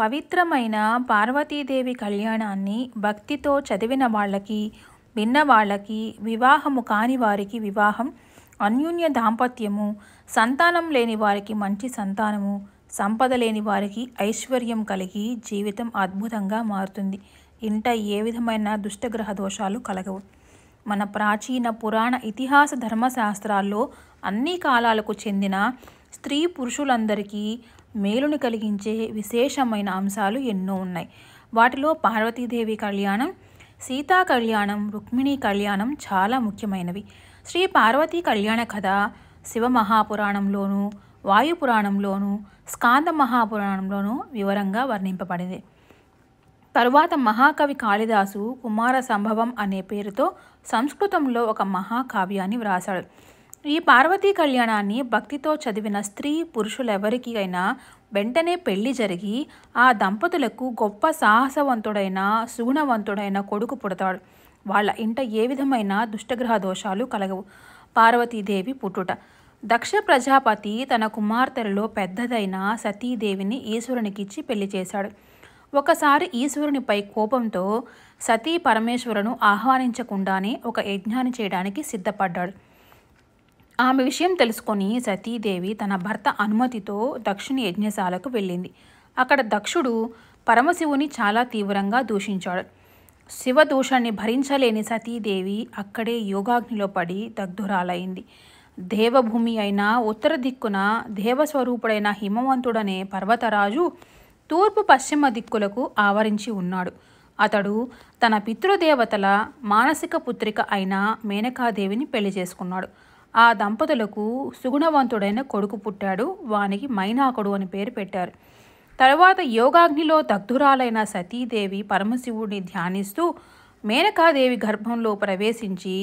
పవిత్రమైన పార్వతీదేవి కళ్యాణాన్ని భక్తితో చదివిన వాళ్ళకి విన్న వాళ్ళకి వివాహము కాని వారికి వివాహం అన్యోన్య దాంపత్యము సంతానం లేని వారికి మంచి సంతానము సంపద లేని వారికి ఐశ్వర్యం కలిగి జీవితం అద్భుతంగా మారుతుంది ఇంట ఏ విధమైన దుష్టగ్రహ దోషాలు కలగవు మన ప్రాచీన పురాణ ఇతిహాస ధర్మశాస్త్రాల్లో అన్ని కాలాలకు చెందిన స్త్రీ పురుషులందరికీ మేలును కలిగించే విశేషమైన అంశాలు ఎన్నో ఉన్నాయి వాటిలో పార్వతీదేవి కళ్యాణం సీతా కళ్యాణం రుక్మిణి కళ్యాణం చాలా ముఖ్యమైనవి శ్రీ పార్వతీ కళ్యాణ కథ శివ మహాపురాణంలోనూ వాయుపురాణంలోను స్కాంద మహాపురాణంలోనూ వివరంగా వర్ణింపబడింది తరువాత మహాకవి కాళిదాసు కుమార సంభవం అనే పేరుతో సంస్కృతంలో ఒక మహాకావ్యాన్ని వ్రాశాడు ఈ పార్వతీ కళ్యాణాన్ని భక్తితో చదివిన స్త్రీ పురుషులెవరికి అయినా వెంటనే పెళ్లి జరిగి ఆ దంపతులకు గొప్ప సాహసవంతుడైన సుగుణవంతుడైన కొడుకు పుడతాడు వాళ్ళ ఇంట ఏ విధమైన దుష్టగ్రహ దోషాలు కలగవు పార్వతీదేవి పుట్టుట దక్ష ప్రజాపతి తన కుమార్తెలలో పెద్దదైన సతీదేవిని ఈశ్వరునికిచ్చి పెళ్లి చేశాడు ఒకసారి ఈశ్వరునిపై కోపంతో సతీ పరమేశ్వరును ఆహ్వానించకుండానే ఒక యజ్ఞాన్ని చేయడానికి సిద్ధపడ్డాడు ఆమె విషయం తెలుసుకొని సతీదేవి తన భర్త అనుమతితో దక్షుని యజ్ఞశాలకు వెళ్ళింది అక్కడ దక్షుడు పరమశివుని చాలా తీవ్రంగా దూషించాడు శివదూషాన్ని భరించలేని సతీదేవి అక్కడే యోగాగ్నిలో పడి దగ్ధురాలైంది దేవభూమి అయిన ఉత్తర దిక్కున దేవస్వరూపుడైన హిమవంతుడనే పర్వతరాజు తూర్పు పశ్చిమ దిక్కులకు ఆవరించి ఉన్నాడు అతడు తన పితృదేవతల మానసిక పుత్రిక అయిన మేనకాదేవిని పెళ్లి చేసుకున్నాడు ఆ దంపతులకు సుగుణవంతుడైన కొడుకు పుట్టాడు వానికి మైనాకుడు అని పేరు పెట్టారు తర్వాత యోగాగ్నిలో దగ్ధురాలైన సతీదేవి పరమశివుడిని ధ్యానిస్తూ మేనకాదేవి గర్భంలో ప్రవేశించి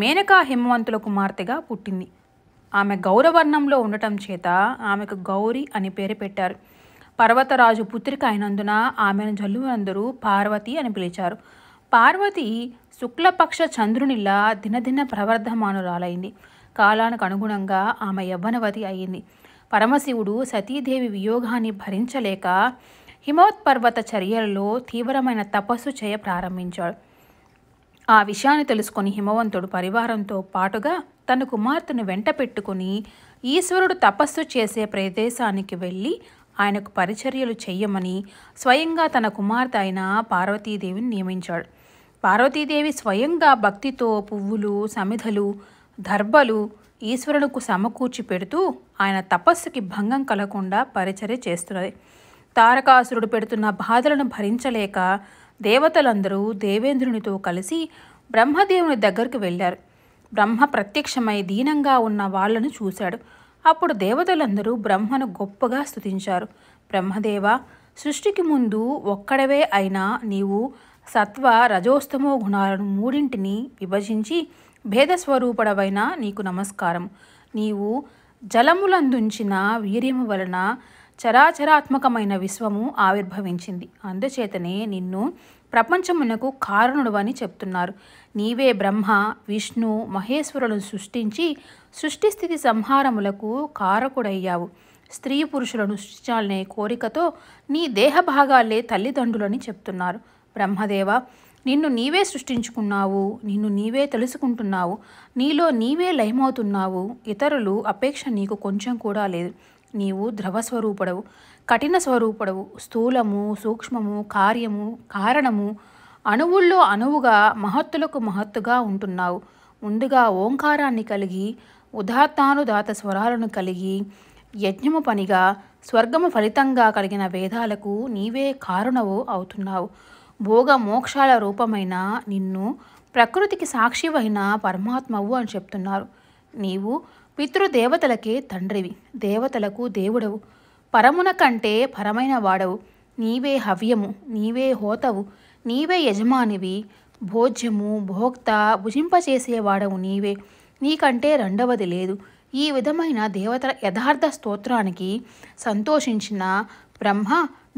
మేనకా హిమవంతుల కుమార్తెగా పుట్టింది ఆమె గౌరవర్ణంలో ఉండటం చేత ఆమెకు గౌరి అని పేరు పెట్టారు పర్వతరాజు పుత్రిక అయినందున ఆమెను జల్లునందరూ పార్వతి అని పిలిచారు పార్వతి శుక్లపక్ష చంద్రునిలా దినదిన ప్రవర్ధమానురాలైంది కాలానికి అనుగుణంగా ఆమె యవ్వనవతి అయింది పరమశివుడు సతీదేవి వియోగాన్ని భరించలేక హిమోత్పర్వత చర్యలలో తీవ్రమైన తపస్సు చేయ ప్రారంభించాడు ఆ విషయాన్ని తెలుసుకుని హిమవంతుడు పరివారంతో పాటుగా తన కుమార్తెను వెంట పెట్టుకుని ఈశ్వరుడు తపస్సు చేసే ప్రదేశానికి వెళ్ళి ఆయనకు పరిచర్యలు చెయ్యమని స్వయంగా తన కుమార్తె అయిన పార్వతీదేవిని నియమించాడు పార్వతీదేవి స్వయంగా భక్తితో పువ్వులు సమిధలు ధర్బలు ఈశ్వరునకు సమకూర్చి పెడుతూ ఆయన తపస్సుకి భంగం కలగకుండా పరిచర్య చేస్తున్నది తారకాసురుడు పెడుతున్న బాధలను భరించలేక దేవతలందరూ దేవేంద్రునితో కలిసి బ్రహ్మదేవుని దగ్గరికి వెళ్ళారు బ్రహ్మ ప్రత్యక్షమై దీనంగా ఉన్న వాళ్లను చూశాడు అప్పుడు దేవతలందరూ బ్రహ్మను గొప్పగా స్థుతించారు బ్రహ్మదేవ సృష్టికి ముందు ఒక్కడవే అయినా నీవు సత్వ రజోస్తమో గుణాలను మూడింటిని విభజించి భేదస్వరూపుడవైన నీకు నమస్కారం నీవు జలములందుంచిన వీర్యము వలన చరాచరాత్మకమైన విశ్వము ఆవిర్భవించింది అందుచేతనే నిన్ను ప్రపంచమునకు కారణుడు అని చెప్తున్నారు నీవే బ్రహ్మ విష్ణు మహేశ్వరులను సృష్టించి సృష్టి స్థితి సంహారములకు కారకుడయ్యావు స్త్రీ పురుషులను సృష్టించాలనే కోరికతో నీ దేహ భాగాలే తల్లిదండ్రులని చెప్తున్నారు బ్రహ్మదేవ నిన్ను నీవే సృష్టించుకున్నావు నిన్ను నీవే తెలుసుకుంటున్నావు నీలో నీవే లయమవుతున్నావు ఇతరులు అపేక్ష నీకు కొంచెం కూడా లేదు నీవు ద్రవ స్వరూపడవు కఠిన స్వరూపుడవు స్థూలము సూక్ష్మము కార్యము కారణము అణువుల్లో అణువుగా మహత్తులకు మహత్తుగా ఉంటున్నావు ముందుగా ఓంకారాన్ని కలిగి ఉదాత్తానుదాత స్వరాలను కలిగి యజ్ఞము పనిగా స్వర్గము ఫలితంగా కలిగిన వేదాలకు నీవే కారుణవు అవుతున్నావు భోగ మోక్షాల రూపమైన నిన్ను ప్రకృతికి సాక్షివైన పరమాత్మవు అని చెప్తున్నారు నీవు పితృదేవతలకే తండ్రివి దేవతలకు దేవుడవు పరమున కంటే పరమైన వాడవు నీవే హవ్యము నీవే హోతవు నీవే యజమానివి భోజ్యము భోక్త భుజింపచేసేవాడవు నీవే నీకంటే రెండవది లేదు ఈ విధమైన దేవతల యథార్థ స్తోత్రానికి సంతోషించిన బ్రహ్మ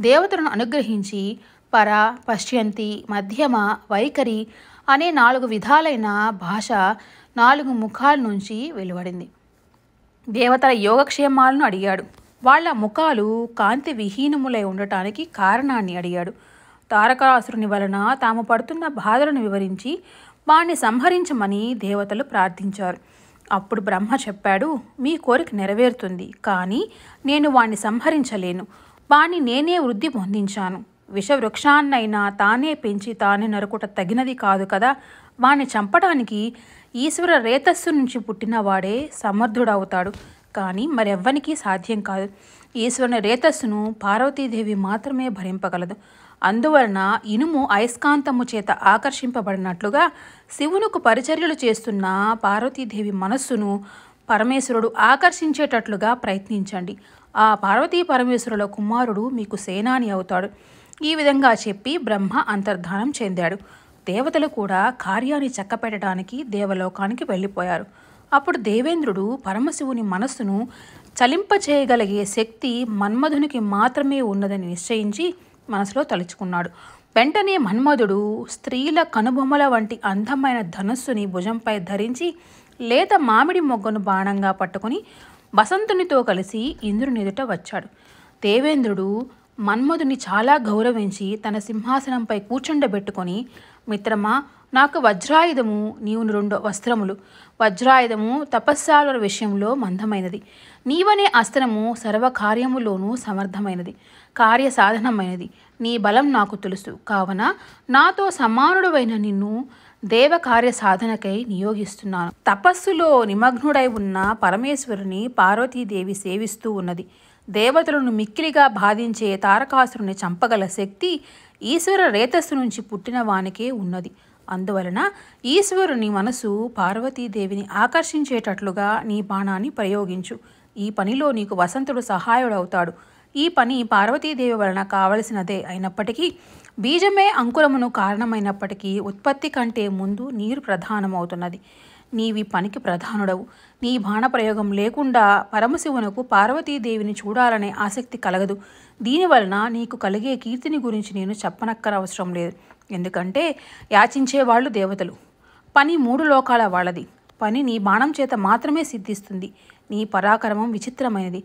దేవతలను అనుగ్రహించి పర పశ్యంతి మధ్యమ వైఖరి అనే నాలుగు విధాలైన భాష నాలుగు ముఖాల నుంచి వెలువడింది దేవతల యోగక్షేమాలను అడిగాడు వాళ్ళ ముఖాలు కాంతి విహీనములై ఉండటానికి కారణాన్ని అడిగాడు తారకాసురుని వలన తాము పడుతున్న బాధలను వివరించి వాణ్ణి సంహరించమని దేవతలు ప్రార్థించారు అప్పుడు బ్రహ్మ చెప్పాడు మీ కోరిక నెరవేరుతుంది కానీ నేను వాణ్ణి సంహరించలేను వాణ్ణి నేనే వృద్ధి పొందించాను విషవృక్షాన్నైనా తానే పెంచి తానే నరుకుట తగినది కాదు కదా వాణ్ణి చంపడానికి ఈశ్వర రేతస్సు నుంచి పుట్టినవాడే సమర్థుడవుతాడు కానీ మరెవ్వనికి సాధ్యం కాదు ఈశ్వరుని రేతస్సును పార్వతీదేవి మాత్రమే భరింపగలదు అందువలన ఇనుము అయస్కాంతము చేత ఆకర్షింపబడినట్లుగా శివునుకు పరిచర్యలు చేస్తున్న పార్వతీదేవి మనస్సును పరమేశ్వరుడు ఆకర్షించేటట్లుగా ప్రయత్నించండి ఆ పార్వతీ పరమేశ్వరుల కుమారుడు మీకు సేనాని అవుతాడు ఈ విధంగా చెప్పి బ్రహ్మ అంతర్ధానం చెందాడు దేవతలు కూడా కార్యాన్ని చక్కపెట్టడానికి దేవలోకానికి వెళ్ళిపోయారు అప్పుడు దేవేంద్రుడు పరమశివుని మనస్సును చలింపచేయగలిగే శక్తి మన్మధునికి మాత్రమే ఉన్నదని నిశ్చయించి మనసులో తలుచుకున్నాడు వెంటనే మన్మధుడు స్త్రీల కనుబొమ్మల వంటి అందమైన ధనుస్సుని భుజంపై ధరించి లేత మామిడి మొగ్గను బాణంగా పట్టుకుని వసంతునితో కలిసి ఇంద్రుని ఎదుట వచ్చాడు దేవేంద్రుడు మన్మధుని చాలా గౌరవించి తన సింహాసనంపై కూర్చుండబెట్టుకొని మిత్రమా నాకు వజ్రాయుధము నీవు రెండు వస్త్రములు వజ్రాయుధము తపస్సాల విషయంలో మందమైనది నీవనే అస్త్రము సర్వకార్యములోనూ సమర్థమైనది కార్య సాధనమైనది నీ బలం నాకు తెలుసు కావున నాతో సమానుడవైన నిన్ను దేవ కార్య సాధనకై నియోగిస్తున్నాను తపస్సులో నిమగ్నుడై ఉన్న పరమేశ్వరుని పార్వతీదేవి సేవిస్తూ ఉన్నది దేవతలను మిక్కిలిగా బాధించే తారకాసురుని చంపగల శక్తి ఈశ్వర రేతస్సు నుంచి పుట్టిన వానికే ఉన్నది అందువలన ఈశ్వరుని మనసు పార్వతీదేవిని ఆకర్షించేటట్లుగా నీ బాణాన్ని ప్రయోగించు ఈ పనిలో నీకు వసంతుడు సహాయుడవుతాడు ఈ పని పార్వతీదేవి వలన కావలసినదే అయినప్పటికీ బీజమే అంకురమును కారణమైనప్పటికీ ఉత్పత్తి కంటే ముందు నీరు ప్రధానమవుతున్నది నీవి పనికి ప్రధానుడవు నీ బాణప్రయోగం లేకుండా పరమశివునకు పార్వతీదేవిని చూడాలనే ఆసక్తి కలగదు దీనివలన నీకు కలిగే కీర్తిని గురించి నేను చెప్పనక్కరవసరం లేదు ఎందుకంటే యాచించేవాళ్ళు దేవతలు పని మూడు లోకాల వాళ్ళది పని నీ బాణం చేత మాత్రమే సిద్ధిస్తుంది నీ పరాక్రమం విచిత్రమైనది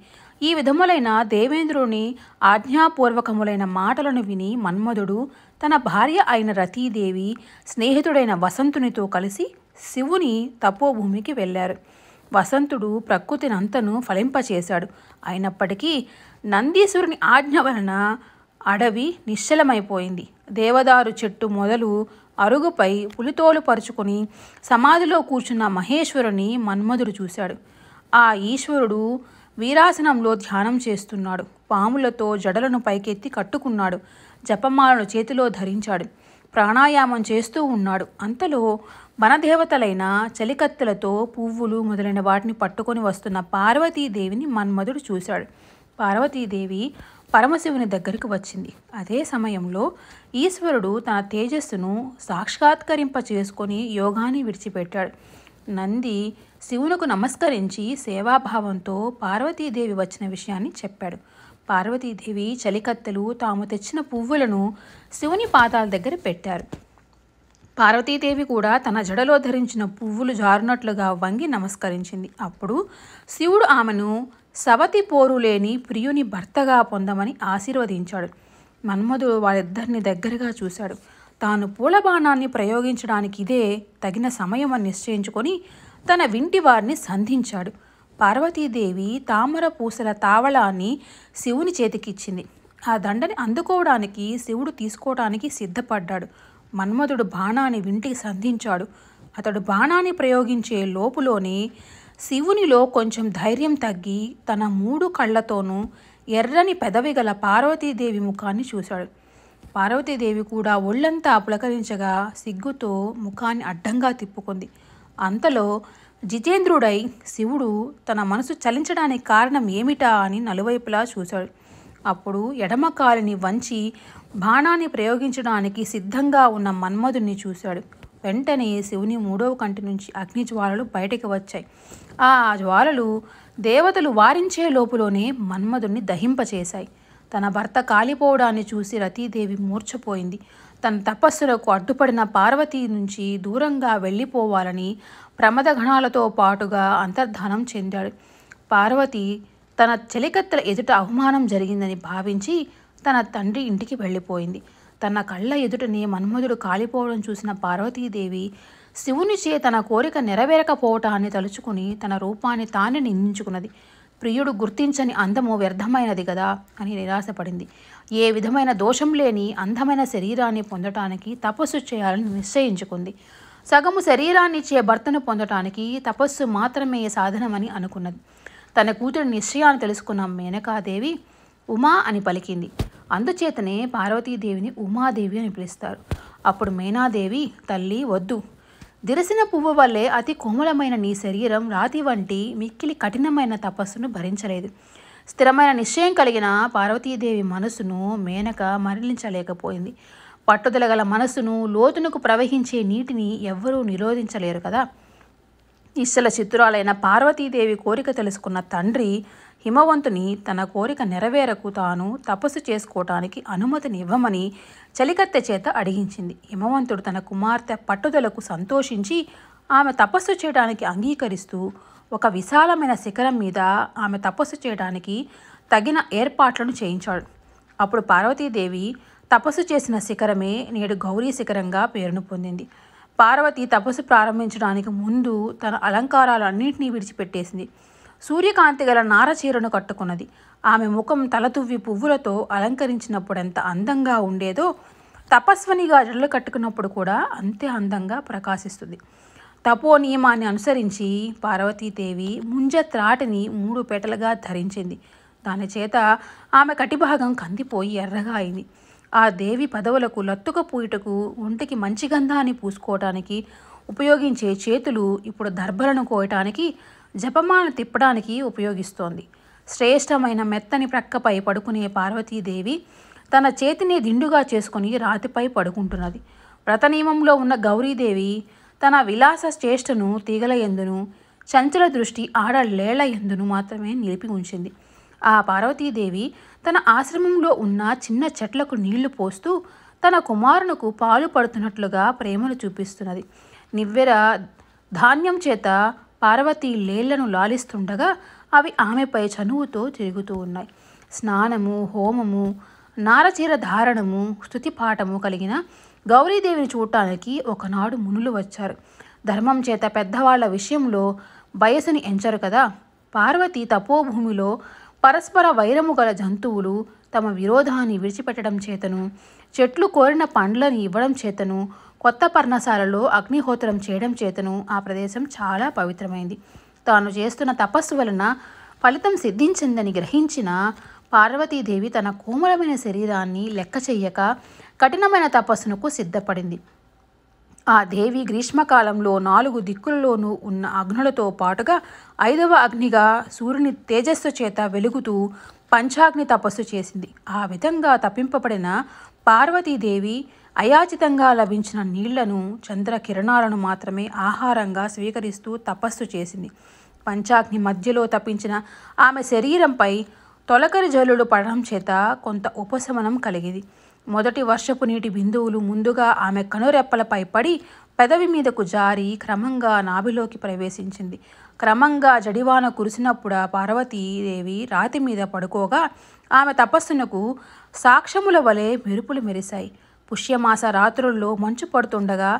ఈ విధములైన దేవేంద్రుని ఆజ్ఞాపూర్వకములైన మాటలను విని మన్మధుడు తన భార్య అయిన రతీదేవి స్నేహితుడైన వసంతునితో కలిసి శివుని తపోభూమికి వెళ్ళారు వసంతుడు ప్రకృతినంతను ఫలింపచేశాడు అయినప్పటికీ నందీశ్వరుని ఆజ్ఞ వలన అడవి నిశ్చలమైపోయింది దేవదారు చెట్టు మొదలు అరుగుపై పులితోలు పరుచుకొని సమాధిలో కూర్చున్న మహేశ్వరుని మన్మధుడు చూశాడు ఆ ఈశ్వరుడు వీరాసనంలో ధ్యానం చేస్తున్నాడు పాములతో జడలను పైకెత్తి కట్టుకున్నాడు జపమాలను చేతిలో ధరించాడు ప్రాణాయామం చేస్తూ ఉన్నాడు అంతలో వనదేవతలైన చలికత్తెలతో పువ్వులు మొదలైన వాటిని పట్టుకొని వస్తున్న పార్వతీదేవిని మన్మధుడు చూశాడు పార్వతీదేవి పరమశివుని దగ్గరికి వచ్చింది అదే సమయంలో ఈశ్వరుడు తన తేజస్సును సాక్షాత్కరింప చేసుకొని యోగాన్ని విడిచిపెట్టాడు నంది శివునకు నమస్కరించి సేవాభావంతో పార్వతీదేవి వచ్చిన విషయాన్ని చెప్పాడు పార్వతీదేవి చలికత్తెలు తాము తెచ్చిన పువ్వులను శివుని పాదాల దగ్గర పెట్టారు పార్వతీదేవి కూడా తన జడలో ధరించిన పువ్వులు జారునట్లుగా వంగి నమస్కరించింది అప్పుడు శివుడు ఆమెను సవతి పోరు లేని ప్రియుని భర్తగా పొందమని ఆశీర్వదించాడు మన్మధుడు వారిద్దరిని దగ్గరగా చూశాడు తాను పూల బాణాన్ని ప్రయోగించడానికి ఇదే తగిన సమయం అని నిశ్చయించుకొని తన వింటి వారిని సంధించాడు పార్వతీదేవి తామర పూసల తావళాన్ని శివుని చేతికిచ్చింది ఆ దండని అందుకోవడానికి శివుడు తీసుకోవడానికి సిద్ధపడ్డాడు మన్మధుడు బాణాన్ని వింటికి సంధించాడు అతడు బాణాన్ని ప్రయోగించే లోపులోనే శివునిలో కొంచెం ధైర్యం తగ్గి తన మూడు కళ్ళతోనూ ఎర్రని పెదవి గల పార్వతీదేవి ముఖాన్ని చూశాడు పార్వతీదేవి కూడా ఒళ్ళంతా పులకరించగా సిగ్గుతో ముఖాన్ని అడ్డంగా తిప్పుకుంది అంతలో జితేంద్రుడై శివుడు తన మనసు చలించడానికి కారణం ఏమిటా అని నలువైపులా చూశాడు అప్పుడు ఎడమకాలిని వంచి బాణాన్ని ప్రయోగించడానికి సిద్ధంగా ఉన్న మన్మధుని చూశాడు వెంటనే శివుని మూడవ కంటి నుంచి అగ్ని జ్వాలలు బయటికి వచ్చాయి ఆ జ్వాలలు దేవతలు వారించే లోపులోనే మన్మధుడిని దహింపచేశాయి తన భర్త కాలిపోవడాన్ని చూసి రతీదేవి మూర్ఛపోయింది తన తపస్సులకు అడ్డుపడిన పార్వతి నుంచి దూరంగా వెళ్ళిపోవాలని గణాలతో పాటుగా అంతర్ధానం చెందాడు పార్వతి తన చెలికత్తెల ఎదుట అవమానం జరిగిందని భావించి తన తండ్రి ఇంటికి వెళ్ళిపోయింది తన కళ్ళ ఎదుటని మన్మధుడు కాలిపోవడం చూసిన పార్వతీదేవి శివునిచే తన కోరిక నెరవేరకపోవటాన్ని తలుచుకుని తన రూపాన్ని తానే నిందించుకున్నది ప్రియుడు గుర్తించని అందము వ్యర్థమైనది కదా అని నిరాశపడింది ఏ విధమైన దోషం లేని అందమైన శరీరాన్ని పొందటానికి తపస్సు చేయాలని నిశ్చయించుకుంది సగము శరీరాన్ని ఇచ్చే భర్తను పొందటానికి తపస్సు మాత్రమే సాధనమని అనుకున్నది తన కూతురి నిశ్చయాన్ని తెలుసుకున్న మేనకాదేవి ఉమా అని పలికింది అందుచేతనే పార్వతీదేవిని ఉమాదేవి అని పిలుస్తారు అప్పుడు మీనాదేవి తల్లి వద్దు దిరసిన పువ్వు వల్లే అతి కోమలమైన నీ శరీరం రాతి వంటి మిక్కిలి కఠినమైన తపస్సును భరించలేదు స్థిరమైన నిశ్చయం కలిగిన పార్వతీదేవి మనసును మేనక మరలించలేకపోయింది పట్టుదల గల మనసును లోతునకు ప్రవహించే నీటిని ఎవ్వరూ నిరోధించలేరు కదా ఇష్టల చిత్రాలైన పార్వతీదేవి కోరిక తెలుసుకున్న తండ్రి హిమవంతుని తన కోరిక నెరవేరకు తాను తపస్సు చేసుకోవటానికి అనుమతినివ్వమని చలికత్తె చేత అడిగించింది హిమవంతుడు తన కుమార్తె పట్టుదలకు సంతోషించి ఆమె తపస్సు చేయడానికి అంగీకరిస్తూ ఒక విశాలమైన శిఖరం మీద ఆమె తపస్సు చేయడానికి తగిన ఏర్పాట్లను చేయించాడు అప్పుడు పార్వతీదేవి తపస్సు చేసిన శిఖరమే నేడు గౌరీ శిఖరంగా పేరును పొందింది పార్వతి తపస్సు ప్రారంభించడానికి ముందు తన అలంకారాలన్నింటినీ విడిచిపెట్టేసింది సూర్యకాంతి గల నారచీరను కట్టుకున్నది ఆమె ముఖం తలతువ్వి పువ్వులతో అలంకరించినప్పుడు ఎంత అందంగా ఉండేదో తపస్వినిగా జడలు కట్టుకున్నప్పుడు కూడా అంతే అందంగా ప్రకాశిస్తుంది తపో నియమాన్ని అనుసరించి పార్వతీదేవి ముంజ త్రాటిని మూడు పెటలుగా ధరించింది దాని చేత ఆమె కటిభాగం కందిపోయి ఎర్రగా అయింది ఆ దేవి పదవులకు లత్తుక పూయటకు ఒంటికి మంచి గంధాన్ని పూసుకోవటానికి ఉపయోగించే చేతులు ఇప్పుడు దర్భలను కోయటానికి జపమాన తిప్పడానికి ఉపయోగిస్తోంది శ్రేష్టమైన మెత్తని ప్రక్కపై పడుకునే పార్వతీదేవి తన చేతిని దిండుగా చేసుకుని రాతిపై పడుకుంటున్నది వ్రతనియమంలో ఉన్న గౌరీదేవి తన విలాస చేష్టను తీగల చంచల దృష్టి ఆడలేళ్ల ఎందును మాత్రమే నిలిపి ఉంచింది ఆ పార్వతీదేవి తన ఆశ్రమంలో ఉన్న చిన్న చెట్లకు నీళ్లు పోస్తూ తన కుమారునకు పాలు పడుతున్నట్లుగా ప్రేమను చూపిస్తున్నది నివ్వెర ధాన్యం చేత పార్వతి లేళ్లను లాలిస్తుండగా అవి ఆమెపై చనువుతో తిరుగుతూ ఉన్నాయి స్నానము హోమము నారచీర ధారణము పాఠము కలిగిన గౌరీదేవిని చూడటానికి ఒకనాడు మునులు వచ్చారు ధర్మం చేత పెద్దవాళ్ల విషయంలో వయసుని ఎంచరు కదా పార్వతి తపోభూమిలో పరస్పర వైరము గల జంతువులు తమ విరోధాన్ని విడిచిపెట్టడం చేతను చెట్లు కోరిన పండ్లను ఇవ్వడం చేతను కొత్త పర్ణశాలలో అగ్నిహోత్రం చేయడం చేతను ఆ ప్రదేశం చాలా పవిత్రమైంది తాను చేస్తున్న తపస్సు వలన ఫలితం సిద్ధించిందని గ్రహించిన పార్వతీదేవి తన కోమలమైన శరీరాన్ని లెక్క చెయ్యక కఠినమైన తపస్సునకు సిద్ధపడింది ఆ దేవి గ్రీష్మకాలంలో నాలుగు దిక్కులలోనూ ఉన్న అగ్నులతో పాటుగా ఐదవ అగ్నిగా సూర్యుని తేజస్సు చేత వెలుగుతూ పంచాగ్ని తపస్సు చేసింది ఆ విధంగా తప్పింపబడిన పార్వతీదేవి అయాచితంగా లభించిన నీళ్లను చంద్రకిరణాలను మాత్రమే ఆహారంగా స్వీకరిస్తూ తపస్సు చేసింది పంచాగ్ని మధ్యలో తప్పించిన ఆమె శరీరంపై తొలకరి జల్లుడు పడడం చేత కొంత ఉపశమనం కలిగింది మొదటి వర్షపు నీటి బిందువులు ముందుగా ఆమె కనురెప్పలపై పడి పెదవి మీదకు జారి క్రమంగా నాభిలోకి ప్రవేశించింది క్రమంగా జడివాన కురిసినప్పుడు పార్వతీదేవి రాతి మీద పడుకోగా ఆమె తపస్సునకు సాక్ష్యముల వలె మెరుపులు మెరిశాయి పుష్యమాస రాత్రుల్లో మంచు పడుతుండగా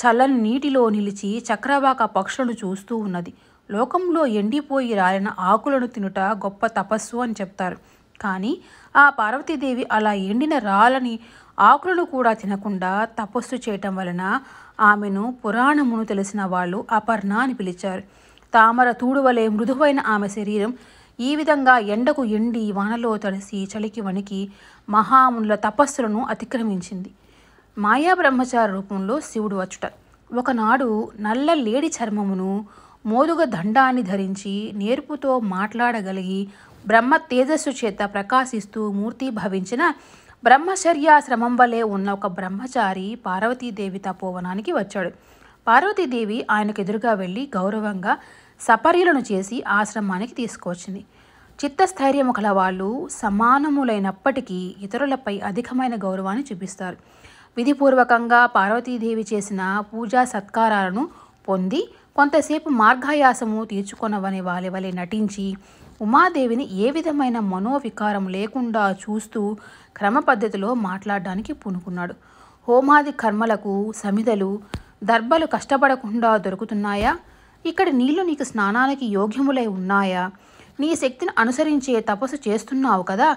చల్లని నీటిలో నిలిచి చక్రవాక పక్షులను చూస్తూ ఉన్నది లోకంలో ఎండిపోయి రాలిన ఆకులను తినుట గొప్ప తపస్సు అని చెప్తారు కానీ ఆ పార్వతీదేవి అలా ఎండిన రాలని ఆకులను కూడా తినకుండా తపస్సు చేయటం వలన ఆమెను పురాణమును తెలిసిన వాళ్ళు అపర్ణ అని పిలిచారు తామర తూడు వలె మృదువైన ఆమె శరీరం ఈ విధంగా ఎండకు ఎండి వానలో తడిసి చలికి వణికి మహామునుల తపస్సులను అతిక్రమించింది మాయా బ్రహ్మచార రూపంలో శివుడు వచ్చుట ఒకనాడు నల్ల లేడి చర్మమును మోదుగ దండాన్ని ధరించి నేర్పుతో మాట్లాడగలిగి బ్రహ్మ తేజస్సు చేత ప్రకాశిస్తూ మూర్తి భవించిన బ్రహ్మచర్యాశ్రమం వలె ఉన్న ఒక బ్రహ్మచారి పార్వతీదేవి తపోవనానికి వచ్చాడు పార్వతీదేవి ఆయనకు ఎదురుగా వెళ్ళి గౌరవంగా సపర్యలను చేసి ఆశ్రమానికి తీసుకొచ్చింది చిత్తస్థైర్యము కలవాళ్ళు సమానములైనప్పటికీ ఇతరులపై అధికమైన గౌరవాన్ని చూపిస్తారు విధిపూర్వకంగా పార్వతీదేవి చేసిన పూజా సత్కారాలను పొంది కొంతసేపు మార్గాయాసము తీర్చుకొనవని వలె నటించి ఉమాదేవిని ఏ విధమైన మనోవికారం లేకుండా చూస్తూ క్రమ పద్ధతిలో మాట్లాడడానికి పూనుకున్నాడు హోమాది కర్మలకు సమిధలు దర్భలు కష్టపడకుండా దొరుకుతున్నాయా ఇక్కడ నీళ్లు నీకు స్నానానికి యోగ్యములై ఉన్నాయా నీ శక్తిని అనుసరించే తపస్సు చేస్తున్నావు కదా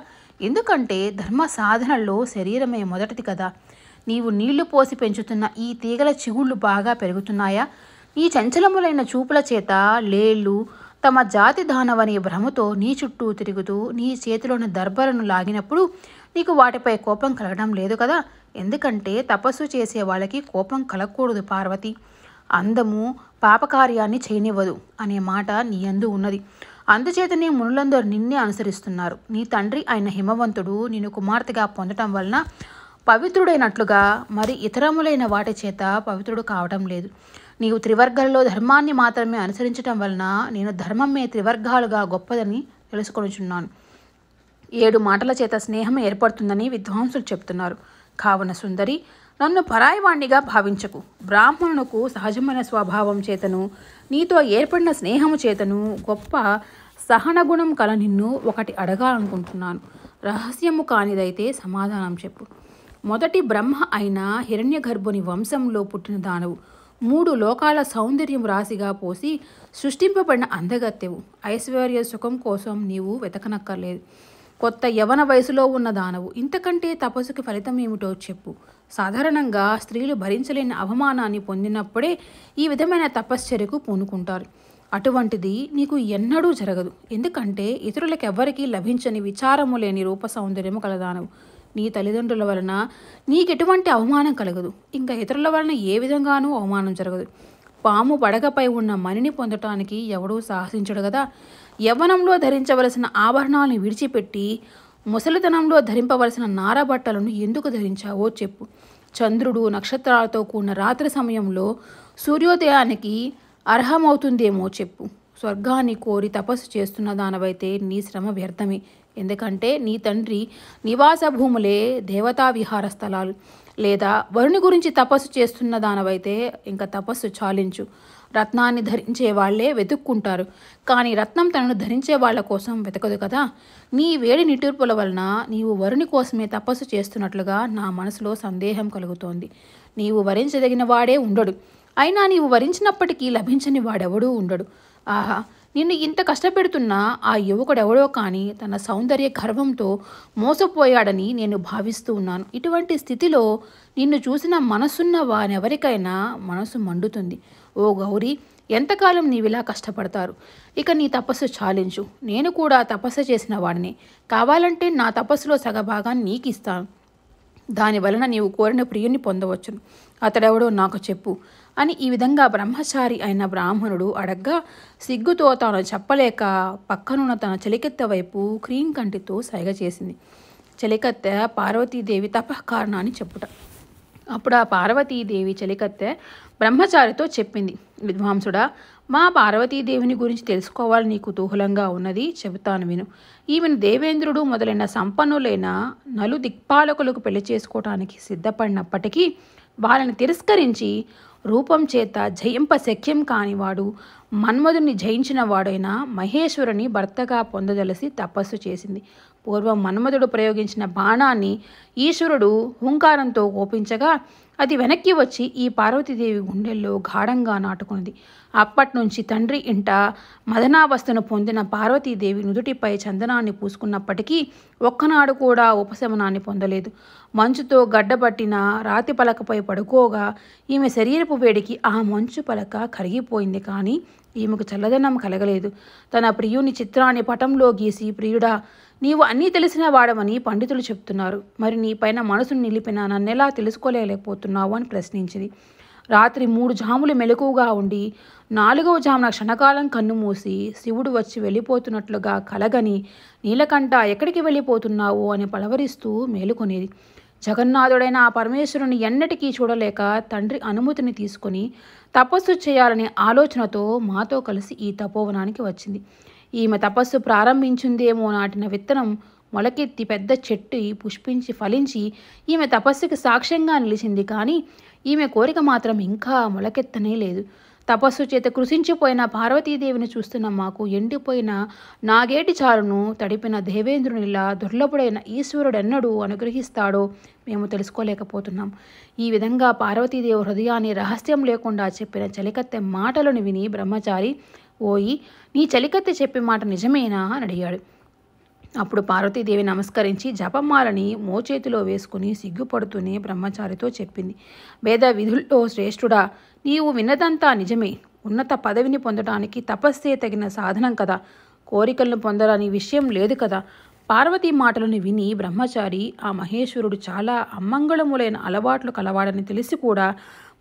ఎందుకంటే ధర్మ సాధనల్లో శరీరమే మొదటిది కదా నీవు నీళ్లు పోసి పెంచుతున్న ఈ తీగల చిగుళ్ళు బాగా పెరుగుతున్నాయా నీ చంచలములైన చూపుల చేత లేళ్ళు తమ జాతి దానవనే భ్రమతో నీ చుట్టూ తిరుగుతూ నీ చేతిలోని దర్భలను లాగినప్పుడు నీకు వాటిపై కోపం కలగడం లేదు కదా ఎందుకంటే తపస్సు చేసే వాళ్ళకి కోపం కలగకూడదు పార్వతి అందము పాపకార్యాన్ని చేయనివ్వదు అనే మాట నీ అందు ఉన్నది అందుచేతనే మునులందరూ నిన్నే అనుసరిస్తున్నారు నీ తండ్రి అయిన హిమవంతుడు నిన్ను కుమార్తెగా పొందటం వలన పవిత్రుడైనట్లుగా మరి ఇతరములైన వాటి చేత పవిత్రుడు కావటం లేదు నీవు త్రివర్గాలలో ధర్మాన్ని మాత్రమే అనుసరించటం వలన నేను ధర్మమే త్రివర్గాలుగా గొప్పదని తెలుసుకొనిచున్నాను ఏడు మాటల చేత స్నేహం ఏర్పడుతుందని విద్వాంసులు చెప్తున్నారు కావున సుందరి నన్ను పరాయవాణ్ణిగా భావించకు బ్రాహ్మణునకు సహజమైన స్వభావం చేతను నీతో ఏర్పడిన స్నేహము చేతను గొప్ప సహనగుణం కల నిన్ను ఒకటి అడగాలనుకుంటున్నాను రహస్యము కానిదైతే సమాధానం చెప్పు మొదటి బ్రహ్మ అయిన హిరణ్యగర్భుని వంశంలో పుట్టిన దానవు మూడు లోకాల సౌందర్యం రాశిగా పోసి సృష్టింపబడిన అందగత్తెవు ఐశ్వర్య సుఖం కోసం నీవు వెతకనక్కర్లేదు కొత్త యవన వయసులో ఉన్న దానవు ఇంతకంటే తపస్సుకి ఫలితం ఏమిటో చెప్పు సాధారణంగా స్త్రీలు భరించలేని అవమానాన్ని పొందినప్పుడే ఈ విధమైన తపశ్చర్యకు పూనుకుంటారు అటువంటిది నీకు ఎన్నడూ జరగదు ఎందుకంటే ఇతరులకు ఎవ్వరికీ లభించని విచారము లేని రూప సౌందర్యము కలదానవు నీ తల్లిదండ్రుల వలన నీకెటువంటి అవమానం కలగదు ఇంకా ఇతరుల వలన ఏ విధంగానూ అవమానం జరగదు పాము పడగపై ఉన్న మణిని పొందటానికి ఎవడూ సాహసించడు కదా యవ్వనంలో ధరించవలసిన ఆభరణాలను విడిచిపెట్టి ముసలితనంలో ధరింపవలసిన నారబట్టలను ఎందుకు ధరించావో చెప్పు చంద్రుడు నక్షత్రాలతో కూడిన రాత్రి సమయంలో సూర్యోదయానికి అర్హమవుతుందేమో చెప్పు స్వర్గాన్ని కోరి తపస్సు చేస్తున్న దానవైతే నీ శ్రమ వ్యర్థమే ఎందుకంటే నీ తండ్రి నివాస భూములే దేవతా విహార స్థలాలు లేదా వరుణి గురించి తపస్సు చేస్తున్న దానవైతే ఇంకా తపస్సు చాలించు రత్నాన్ని ధరించే వాళ్లే వెతుక్కుంటారు కానీ రత్నం తనను ధరించే వాళ్ల కోసం వెతకదు కదా నీ వేడి నిటూర్పుల వలన నీవు వరుణి కోసమే తపస్సు చేస్తున్నట్లుగా నా మనసులో సందేహం కలుగుతోంది నీవు వరించదగిన వాడే ఉండడు అయినా నీవు వరించినప్పటికీ లభించని వాడెవడూ ఉండడు ఆహా నిన్ను ఇంత కష్టపెడుతున్నా ఆ యువకుడెవడో కానీ తన సౌందర్య గర్వంతో మోసపోయాడని నేను భావిస్తూ ఉన్నాను ఇటువంటి స్థితిలో నిన్ను చూసిన మనసున్న వానెవరికైనా మనసు మండుతుంది ఓ గౌరీ ఎంతకాలం నీవిలా కష్టపడతారు ఇక నీ తపస్సు చాలించు నేను కూడా తపస్సు చేసిన వాడిని కావాలంటే నా తపస్సులో సగభాగాన్ని నీకు ఇస్తాను దానివలన నీవు కోరిన ప్రియుని పొందవచ్చును అతడెవడో నాకు చెప్పు అని ఈ విధంగా బ్రహ్మచారి అయిన బ్రాహ్మణుడు అడగ్గా సిగ్గుతో తాను చెప్పలేక పక్కనున్న తన చెలికెత్త వైపు క్రీం కంటితో సైగ చేసింది చెలికత్తె పార్వతీదేవి తపఃకారణాన్ని చెప్పుట అప్పుడు ఆ పార్వతీదేవి చలికత్తె బ్రహ్మచారితో చెప్పింది విద్వాంసుడా మా పార్వతీదేవిని గురించి తెలుసుకోవాలి నీకు కుతూహలంగా ఉన్నది చెబుతాను విను ఈమెను దేవేంద్రుడు మొదలైన సంపన్నులైన నలు దిక్పాలకులకు పెళ్లి చేసుకోవటానికి సిద్ధపడినప్పటికీ వాళ్ళని తిరస్కరించి రూపం చేత జయింప శక్యం కానివాడు మన్మధుని జయించిన వాడైన మహేశ్వరుని భర్తగా పొందదలసి తపస్సు చేసింది పూర్వం మన్మధుడు ప్రయోగించిన బాణాన్ని ఈశ్వరుడు హుంకారంతో కోపించగా అది వెనక్కి వచ్చి ఈ పార్వతీదేవి గుండెల్లో గాఢంగా నాటుకున్నది అప్పటి నుంచి తండ్రి ఇంట మదనావస్థను పొందిన పార్వతీదేవి నుదుటిపై చందనాన్ని పూసుకున్నప్పటికీ ఒక్కనాడు కూడా ఉపశమనాన్ని పొందలేదు మంచుతో గడ్డబట్టిన రాతి పలకపై పడుకోగా ఈమె శరీరపు వేడికి ఆ మంచు పలక కరిగిపోయింది కానీ ఈమెకు చల్లదనం కలగలేదు తన ప్రియుని చిత్రాన్ని పటంలో గీసి ప్రియుడా నీవు అన్నీ తెలిసిన వాడమని పండితులు చెప్తున్నారు మరి నీ పైన మనసును నిలిపిన నన్నెలా తెలుసుకోలేకపోతున్నా చేస్తున్నావు అని ప్రశ్నించింది రాత్రి మూడు జాములు మెలకువగా ఉండి నాలుగవ జామున క్షణకాలం కన్ను మూసి శివుడు వచ్చి వెళ్ళిపోతున్నట్లుగా కలగని నీలకంఠ ఎక్కడికి వెళ్ళిపోతున్నావు అని పలవరిస్తూ మేలుకొనేది జగన్నాథుడైన ఆ పరమేశ్వరుని ఎన్నటికీ చూడలేక తండ్రి అనుమతిని తీసుకుని తపస్సు చేయాలనే ఆలోచనతో మాతో కలిసి ఈ తపోవనానికి వచ్చింది ఈమె తపస్సు ప్రారంభించిందేమో నాటిన విత్తనం మొలకెత్తి పెద్ద చెట్టు పుష్పించి ఫలించి ఈమె తపస్సుకి సాక్ష్యంగా నిలిచింది కానీ ఈమె కోరిక మాత్రం ఇంకా మొలకెత్తనే లేదు తపస్సు చేత కృషించిపోయిన పార్వతీదేవిని చూస్తున్న మాకు ఎండిపోయిన నాగేటి చారును తడిపిన దేవేంద్రునిలా దుర్లభుడైన ఈశ్వరుడెన్నడూ అనుగ్రహిస్తాడో మేము తెలుసుకోలేకపోతున్నాం ఈ విధంగా పార్వతీదేవి హృదయాన్ని రహస్యం లేకుండా చెప్పిన చలికత్తె మాటలను విని బ్రహ్మచారి ఓయి నీ చలికత్తె చెప్పే మాట నిజమేనా అని అడిగాడు అప్పుడు పార్వతీదేవి నమస్కరించి జపమాలని మోచేతిలో వేసుకుని సిగ్గుపడుతూనే బ్రహ్మచారితో చెప్పింది వేద విధుల్లో శ్రేష్ఠుడా నీవు విన్నదంతా నిజమే ఉన్నత పదవిని పొందడానికి తపస్సే తగిన సాధనం కదా కోరికలను పొందాలని విషయం లేదు కదా పార్వతి మాటలను విని బ్రహ్మచారి ఆ మహేశ్వరుడు చాలా అమ్మంగళములైన అలవాట్లు కలవాడని తెలిసి కూడా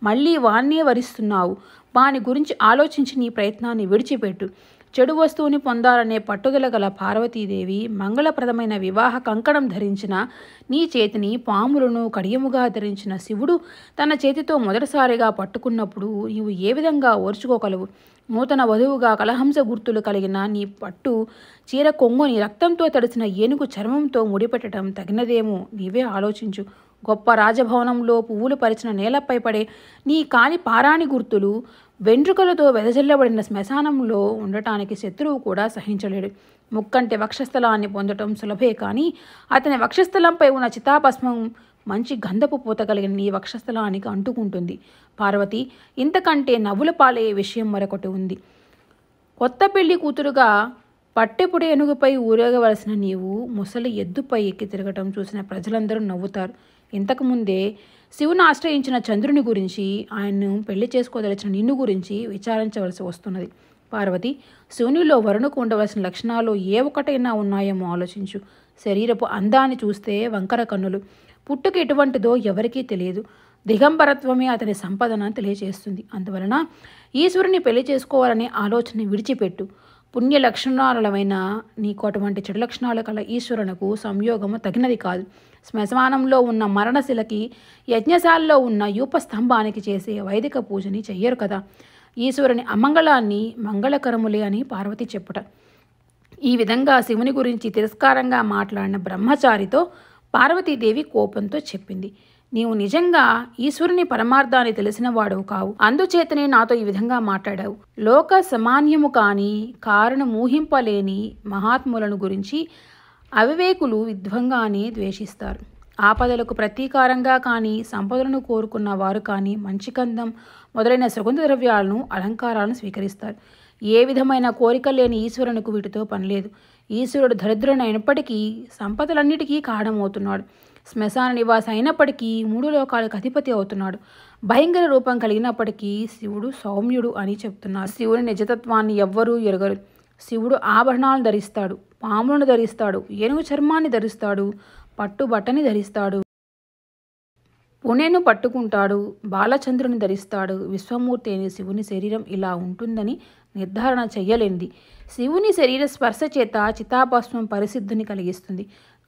మళ్ళీ వాన్నే వరిస్తున్నావు వాని గురించి ఆలోచించి నీ ప్రయత్నాన్ని విడిచిపెట్టు చెడు వస్తువుని పొందాలనే పట్టుదల గల పార్వతీదేవి మంగళప్రదమైన వివాహ కంకణం ధరించిన నీ చేతిని పాములను కడియముగా ధరించిన శివుడు తన చేతితో మొదటిసారిగా పట్టుకున్నప్పుడు నీవు ఏ విధంగా ఓర్చుకోగలవు నూతన వధువుగా కలహంస గుర్తులు కలిగిన నీ పట్టు చీర కొంగుని రక్తంతో తడిసిన ఏనుగు చర్మంతో ముడిపెట్టడం తగినదేమో నీవే ఆలోచించు గొప్ప రాజభవనంలో పువ్వులు పరిచిన నేలపై పడే నీ కాలి పారాణి గుర్తులు వెంట్రుకలతో వెదజల్లబడిన శ్మశానంలో ఉండటానికి శత్రువు కూడా సహించలేడు ముక్కంటే వక్షస్థలాన్ని పొందటం సులభే కానీ అతని వక్షస్థలంపై ఉన్న చితాభస్మం మంచి గంధపు పూత కలిగిన నీ వక్షస్థలానికి అంటుకుంటుంది పార్వతి ఇంతకంటే నవ్వుల పాలే విషయం మరొకటి ఉంది కొత్త పెళ్లి కూతురుగా పట్టెపుడి ఎనుగుపై ఊరేగవలసిన నీవు ముసలి ఎద్దుపై ఎక్కి తిరగటం చూసిన ప్రజలందరూ నవ్వుతారు ఇంతకుముందే శివుని ఆశ్రయించిన చంద్రుని గురించి ఆయన్ను పెళ్లి చేసుకోదలిచిన నిన్ను గురించి విచారించవలసి వస్తున్నది పార్వతి శివునిలో వరుణకు ఉండవలసిన లక్షణాలు ఏ ఒకటైనా ఉన్నాయేమో ఆలోచించు శరీరపు అందాన్ని చూస్తే వంకర కన్నులు పుట్టుకు ఎటువంటిదో ఎవరికీ తెలియదు దిగంబరత్వమే అతని సంపదన తెలియజేస్తుంది అందువలన ఈశ్వరుని పెళ్లి చేసుకోవాలనే ఆలోచన విడిచిపెట్టు పుణ్య లక్షణాలమైన నీకు అటువంటి చెడు లక్షణాలు కల ఈశ్వరునకు సంయోగము తగినది కాదు శ్మశానంలో ఉన్న మరణశిలకి యజ్ఞశాలలో ఉన్న యూపస్తంభానికి చేసే వైదిక పూజని చెయ్యరు కదా ఈశ్వరుని అమంగళాన్ని మంగళకరములే అని పార్వతి చెప్పుట ఈ విధంగా శివుని గురించి తిరస్కారంగా మాట్లాడిన బ్రహ్మచారితో పార్వతీదేవి కోపంతో చెప్పింది నీవు నిజంగా ఈశ్వరుని పరమార్థాన్ని తెలిసినవాడవు కావు అందుచేతనే నాతో ఈ విధంగా మాట్లాడావు లోక సమాన్యము కాని కారణమూహింపలేని మహాత్ములను గురించి అవివేకులు విధ్వంగానే ద్వేషిస్తారు ఆపదలకు ప్రతీకారంగా కానీ సంపదలను కోరుకున్న వారు కానీ మంచి మొదలైన సుగంధ ద్రవ్యాలను అలంకారాలను స్వీకరిస్తారు ఏ విధమైన కోరిక లేని ఈశ్వరునికి వీటితో పనిలేదు ఈశ్వరుడు దరిద్రుడైనప్పటికీ సంపదలన్నిటికీ కారణమవుతున్నాడు శ్మశాన నివాస అయినప్పటికీ మూడు లోకాలకు అధిపతి అవుతున్నాడు భయంకర రూపం కలిగినప్పటికీ శివుడు సౌమ్యుడు అని చెప్తున్నారు శివుని నిజతత్వాన్ని ఎవ్వరూ ఎరగరు శివుడు ఆభరణాలను ధరిస్తాడు పాములను ధరిస్తాడు ఏనుగు చర్మాన్ని ధరిస్తాడు పట్టుబట్టని ధరిస్తాడు పుణెను పట్టుకుంటాడు బాలచంద్రుని ధరిస్తాడు విశ్వమూర్తి అనే శివుని శరీరం ఇలా ఉంటుందని నిర్ధారణ చెయ్యలేంది శివుని శరీర స్పర్శ చేత చితాభస్మం పరిశుద్ధిని కలిగిస్తుంది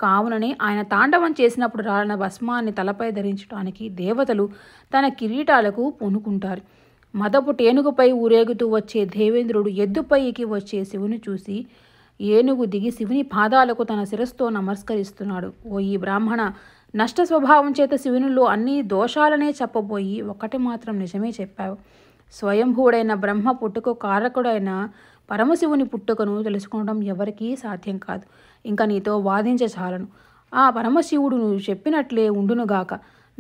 కావునని ఆయన తాండవం చేసినప్పుడు రాలిన భస్మాన్ని తలపై ధరించడానికి దేవతలు తన కిరీటాలకు పూనుకుంటారు మదపు టేనుగుపై ఊరేగుతూ వచ్చే దేవేంద్రుడు ఎద్దుపైకి వచ్చే శివుని చూసి ఏనుగు దిగి శివుని పాదాలకు తన శిరస్తో నమస్కరిస్తున్నాడు ఓ ఈ బ్రాహ్మణ నష్ట స్వభావం చేత శివునిలో అన్ని దోషాలనే చెప్పబోయి ఒకటి మాత్రం నిజమే చెప్పావు స్వయంభూడైన బ్రహ్మ పుట్టుకు కారకుడైన పరమశివుని పుట్టుకను తెలుసుకోవడం ఎవరికీ సాధ్యం కాదు ఇంకా నీతో వాదించచాలను ఆ పరమశివుడు నువ్వు చెప్పినట్లే ఉండునుగాక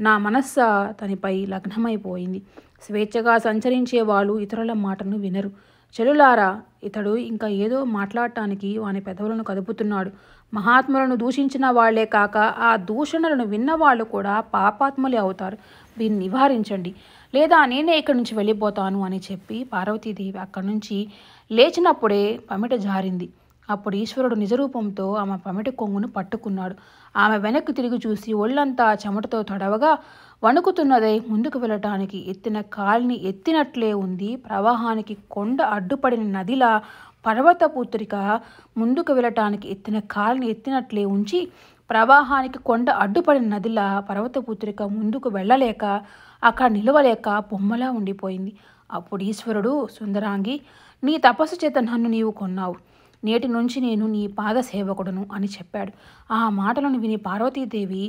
నా మనస్స తనిపై లగ్నమైపోయింది స్వేచ్ఛగా సంచరించే వాళ్ళు ఇతరుల మాటను వినరు చెలులారా ఇతడు ఇంకా ఏదో మాట్లాడటానికి వాని పెదవులను కదుపుతున్నాడు మహాత్ములను దూషించిన వాళ్లే కాక ఆ దూషణలను విన్నవాళ్ళు కూడా పాపాత్ములే అవుతారు దీన్ని నివారించండి లేదా నేనే ఇక్కడి నుంచి వెళ్ళిపోతాను అని చెప్పి పార్వతీదేవి అక్కడి నుంచి లేచినప్పుడే పమిట జారింది అప్పుడు ఈశ్వరుడు నిజరూపంతో ఆమె పమిటి కొంగును పట్టుకున్నాడు ఆమె వెనక్కి తిరిగి చూసి ఒళ్ళంతా చెమటతో తడవగా వణుకుతున్నదై ముందుకు వెళ్ళటానికి ఎత్తిన కాల్ని ఎత్తినట్లే ఉంది ప్రవాహానికి కొండ అడ్డుపడిన నదిలా పర్వతపుత్రిక ముందుకు వెళ్ళటానికి ఎత్తిన కాల్ని ఎత్తినట్లే ఉంచి ప్రవాహానికి కొండ అడ్డుపడిన నదిలా పర్వతపుత్రిక ముందుకు వెళ్ళలేక అక్కడ నిలవలేక బొమ్మలా ఉండిపోయింది అప్పుడు ఈశ్వరుడు సుందరాంగి నీ తపస్సు చేత నన్ను నీవు కొన్నావు నేటి నుంచి నేను నీ పాద సేవకుడును అని చెప్పాడు ఆ మాటలను విని పార్వతీదేవి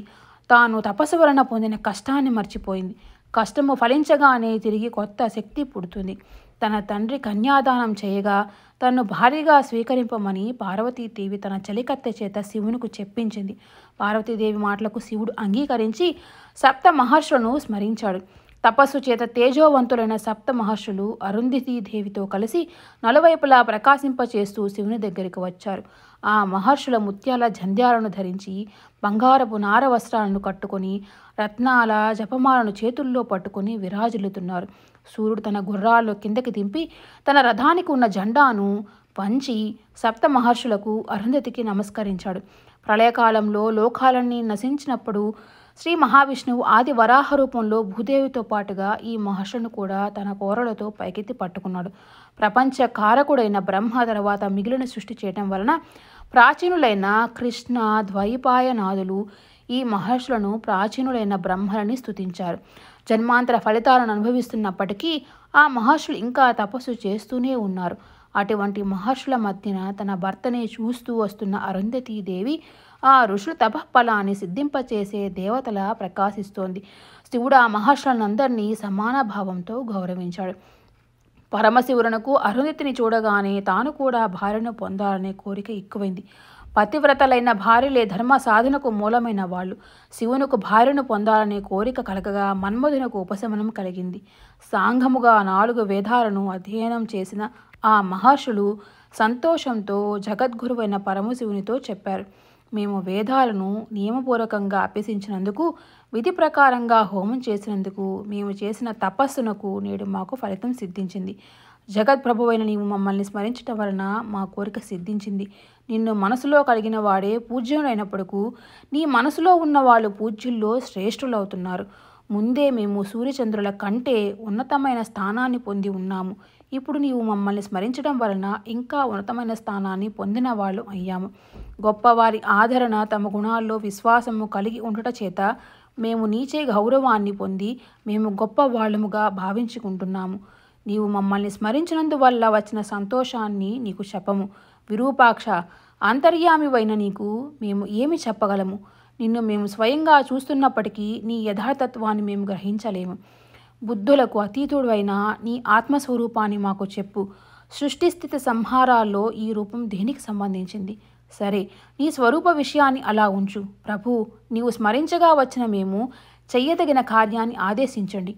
తాను తపస్సు వలన పొందిన కష్టాన్ని మర్చిపోయింది కష్టము ఫలించగానే తిరిగి కొత్త శక్తి పుడుతుంది తన తండ్రి కన్యాదానం చేయగా తను భారీగా స్వీకరింపమని పార్వతీదేవి తన చలికత్తె చేత శివునికి చెప్పించింది పార్వతీదేవి మాటలకు శివుడు అంగీకరించి సప్త మహర్షులను స్మరించాడు తపస్సు చేత తేజోవంతులైన సప్త మహర్షులు దేవితో కలిసి నలువైపులా ప్రకాశింపచేస్తూ శివుని దగ్గరికి వచ్చారు ఆ మహర్షుల ముత్యాల జంధ్యాలను ధరించి బంగారపు నార వస్త్రాలను కట్టుకొని రత్నాల జపమాలను చేతుల్లో పట్టుకొని విరాజిల్లుతున్నారు సూర్యుడు తన గుర్రాల్లో కిందకి దింపి తన రథానికి ఉన్న జెండాను పంచి సప్త మహర్షులకు అరుంధతికి నమస్కరించాడు ప్రళయకాలంలో లోకాలన్నీ నశించినప్పుడు శ్రీ మహావిష్ణువు ఆది వరాహ రూపంలో భూదేవితో పాటుగా ఈ మహర్షును కూడా తన కోరలతో పైకెత్తి పట్టుకున్నాడు ప్రపంచ కారకుడైన బ్రహ్మ తర్వాత మిగిలిన సృష్టి చేయటం వలన ప్రాచీనులైన కృష్ణ ద్వైపాయనాథులు ఈ మహర్షులను ప్రాచీనులైన బ్రహ్మలని స్థుతించారు జన్మాంతర ఫలితాలను అనుభవిస్తున్నప్పటికీ ఆ మహర్షులు ఇంకా తపస్సు చేస్తూనే ఉన్నారు అటువంటి మహర్షుల మధ్యన తన భర్తనే చూస్తూ వస్తున్న అరుంధతీదేవి దేవి ఆ ఋషులు తపఃఫలాన్ని సిద్ధింపచేసే దేవతల ప్రకాశిస్తోంది శివుడు ఆ మహర్షులందరినీ సమాన భావంతో గౌరవించాడు పరమశివునకు అరుణితిని చూడగానే తాను కూడా భార్యను పొందాలనే కోరిక ఎక్కువైంది పతివ్రతలైన భార్యలే ధర్మ సాధనకు మూలమైన వాళ్ళు శివునకు భార్యను పొందాలనే కోరిక కలగగా మన్మధునకు ఉపశమనం కలిగింది సాంఘముగా నాలుగు వేదాలను అధ్యయనం చేసిన ఆ మహర్షులు సంతోషంతో జగద్గురువైన పరమశివునితో చెప్పారు మేము వేదాలను నియమపూర్వకంగా అభ్యసించినందుకు విధి ప్రకారంగా హోమం చేసినందుకు మేము చేసిన తపస్సునకు నేడు మాకు ఫలితం సిద్ధించింది జగత్ప్రభువైన నీవు మమ్మల్ని స్మరించటం వలన మా కోరిక సిద్ధించింది నిన్ను మనసులో కలిగిన వాడే పూజ్యుడైనప్పుడు నీ మనసులో ఉన్న వాళ్ళు పూజ్యుల్లో శ్రేష్ఠులవుతున్నారు ముందే మేము సూర్యచంద్రుల కంటే ఉన్నతమైన స్థానాన్ని పొంది ఉన్నాము ఇప్పుడు నీవు మమ్మల్ని స్మరించడం వలన ఇంకా ఉన్నతమైన స్థానాన్ని పొందిన వాళ్ళు అయ్యాము గొప్పవారి ఆదరణ తమ గుణాల్లో విశ్వాసము కలిగి ఉండట చేత మేము నీచే గౌరవాన్ని పొంది మేము గొప్ప వాళ్ళముగా భావించుకుంటున్నాము నీవు మమ్మల్ని స్మరించినందువల్ల వచ్చిన సంతోషాన్ని నీకు చెప్పము విరూపాక్ష అంతర్యామివైన నీకు మేము ఏమి చెప్పగలము నిన్ను మేము స్వయంగా చూస్తున్నప్పటికీ నీ యథార్థత్వాన్ని మేము గ్రహించలేము బుద్ధులకు అతీతుడైన నీ ఆత్మస్వరూపాన్ని మాకు చెప్పు సృష్టిస్థిత సంహారాల్లో ఈ రూపం దేనికి సంబంధించింది సరే నీ స్వరూప విషయాన్ని అలా ఉంచు ప్రభు నీవు స్మరించగా వచ్చిన మేము చెయ్యదగిన కార్యాన్ని ఆదేశించండి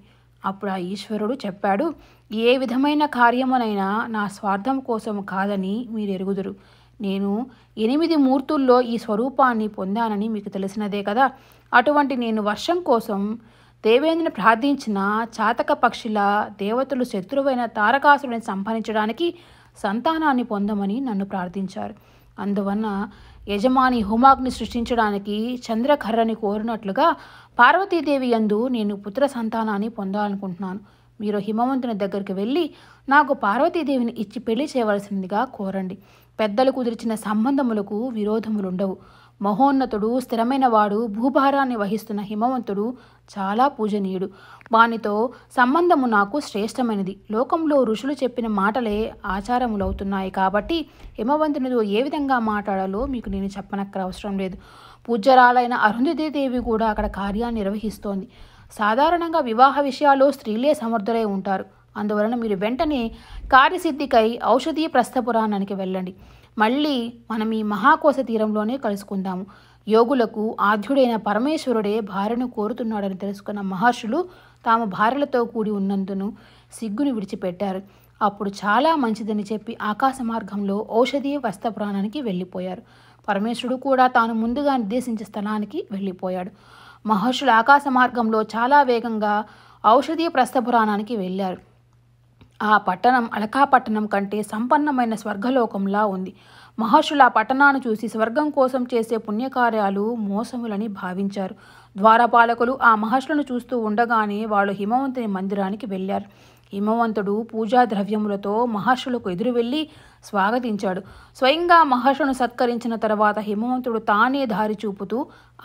అప్పుడు ఆ ఈశ్వరుడు చెప్పాడు ఏ విధమైన కార్యమునైనా నా స్వార్థం కోసం కాదని మీరు ఎరుగుదురు నేను ఎనిమిది మూర్తుల్లో ఈ స్వరూపాన్ని పొందానని మీకు తెలిసినదే కదా అటువంటి నేను వర్షం కోసం దేవేంద్రుని ప్రార్థించిన చాతక పక్షుల దేవతలు శత్రువైన తారకాసురుని సంహరించడానికి సంతానాన్ని పొందమని నన్ను ప్రార్థించారు అందువలన యజమాని హుమాగ్ని సృష్టించడానికి చంద్రకర్రని కోరినట్లుగా పార్వతీదేవి యందు నేను పుత్ర సంతానాన్ని పొందాలనుకుంటున్నాను మీరు హిమవంతుని దగ్గరికి వెళ్ళి నాకు పార్వతీదేవిని ఇచ్చి పెళ్లి చేయవలసిందిగా కోరండి పెద్దలు కుదిరిచిన సంబంధములకు విరోధములుండవు మహోన్నతుడు స్థిరమైన వాడు భూభారాన్ని వహిస్తున్న హిమవంతుడు చాలా పూజనీయుడు వానితో సంబంధము నాకు శ్రేష్టమైనది లోకంలో ఋషులు చెప్పిన మాటలే ఆచారములవుతున్నాయి కాబట్టి హిమవంతునితో ఏ విధంగా మాట్లాడాలో మీకు నేను చెప్పనక్కర అవసరం లేదు పూజ్యరాలైన దేవి కూడా అక్కడ కార్యాన్ని నిర్వహిస్తోంది సాధారణంగా వివాహ విషయాల్లో స్త్రీలే సమర్థులై ఉంటారు అందువలన మీరు వెంటనే కార్యసిద్ధికై ఔషధీయ ప్రస్థపురాణానికి వెళ్ళండి మళ్ళీ మనం ఈ మహాకోశ తీరంలోనే కలుసుకుందాము యోగులకు ఆద్యుడైన పరమేశ్వరుడే భార్యను కోరుతున్నాడని తెలుసుకున్న మహర్షులు తాము భార్యలతో కూడి ఉన్నందును సిగ్గుని విడిచిపెట్టారు అప్పుడు చాలా మంచిదని చెప్పి ఆకాశ మార్గంలో ఔషధీయ వస్త్ర ప్రాణానికి వెళ్ళిపోయారు పరమేశ్వరుడు కూడా తాను ముందుగా నిర్దేశించే స్థలానికి వెళ్ళిపోయాడు మహర్షులు ఆకాశ మార్గంలో చాలా వేగంగా ఔషధీయ ప్రస్థపురాణానికి వెళ్ళారు ఆ పట్టణం అలకాపట్టణం కంటే సంపన్నమైన స్వర్గలోకంలా ఉంది మహర్షులు ఆ పట్టణాన్ని చూసి స్వర్గం కోసం చేసే పుణ్యకార్యాలు మోసములని భావించారు ద్వారపాలకులు ఆ మహర్షులను చూస్తూ ఉండగానే వాళ్ళు హిమవంతుని మందిరానికి వెళ్ళారు హిమవంతుడు పూజా ద్రవ్యములతో మహర్షులకు ఎదురు వెళ్ళి స్వాగతించాడు స్వయంగా మహర్షును సత్కరించిన తర్వాత హిమవంతుడు తానే దారి చూపుతూ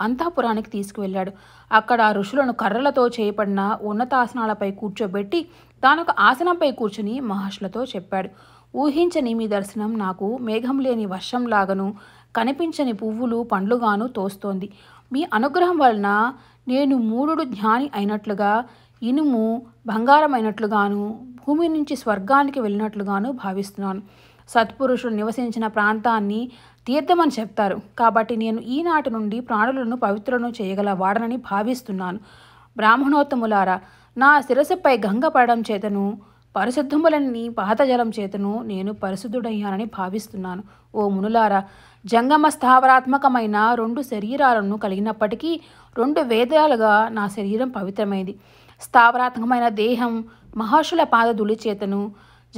అంతఃపురానికి తీసుకువెళ్ళాడు అక్కడ ఋషులను కర్రలతో చేయబడిన ఉన్నతాసనాలపై కూర్చోబెట్టి తానొక ఆసనంపై కూర్చుని మహర్షులతో చెప్పాడు ఊహించని మీ దర్శనం నాకు మేఘం లేని వర్షంలాగను కనిపించని పువ్వులు పండ్లుగాను తోస్తోంది మీ అనుగ్రహం వలన నేను మూడుడు జ్ఞాని అయినట్లుగా ఇనుము బంగారమైనట్లుగాను భూమి నుంచి స్వర్గానికి వెళ్ళినట్లుగాను భావిస్తున్నాను సత్పురుషుడు నివసించిన ప్రాంతాన్ని తీర్థమని చెప్తారు కాబట్టి నేను ఈనాటి నుండి ప్రాణులను పవిత్రులను చేయగల వాడనని భావిస్తున్నాను బ్రాహ్మణోత్తములారా నా శిరస్సుపై గంగ పడడం చేతను పరిశుద్ధములని పాతజలం చేతను నేను పరిశుద్ధుడయ్యానని భావిస్తున్నాను ఓ మునులారా జంగమ స్థావరాత్మకమైన రెండు శరీరాలను కలిగినప్పటికీ రెండు వేదాలుగా నా శరీరం పవిత్రమైంది స్థావరాత్మకమైన దేహం మహర్షుల పాదధులి చేతను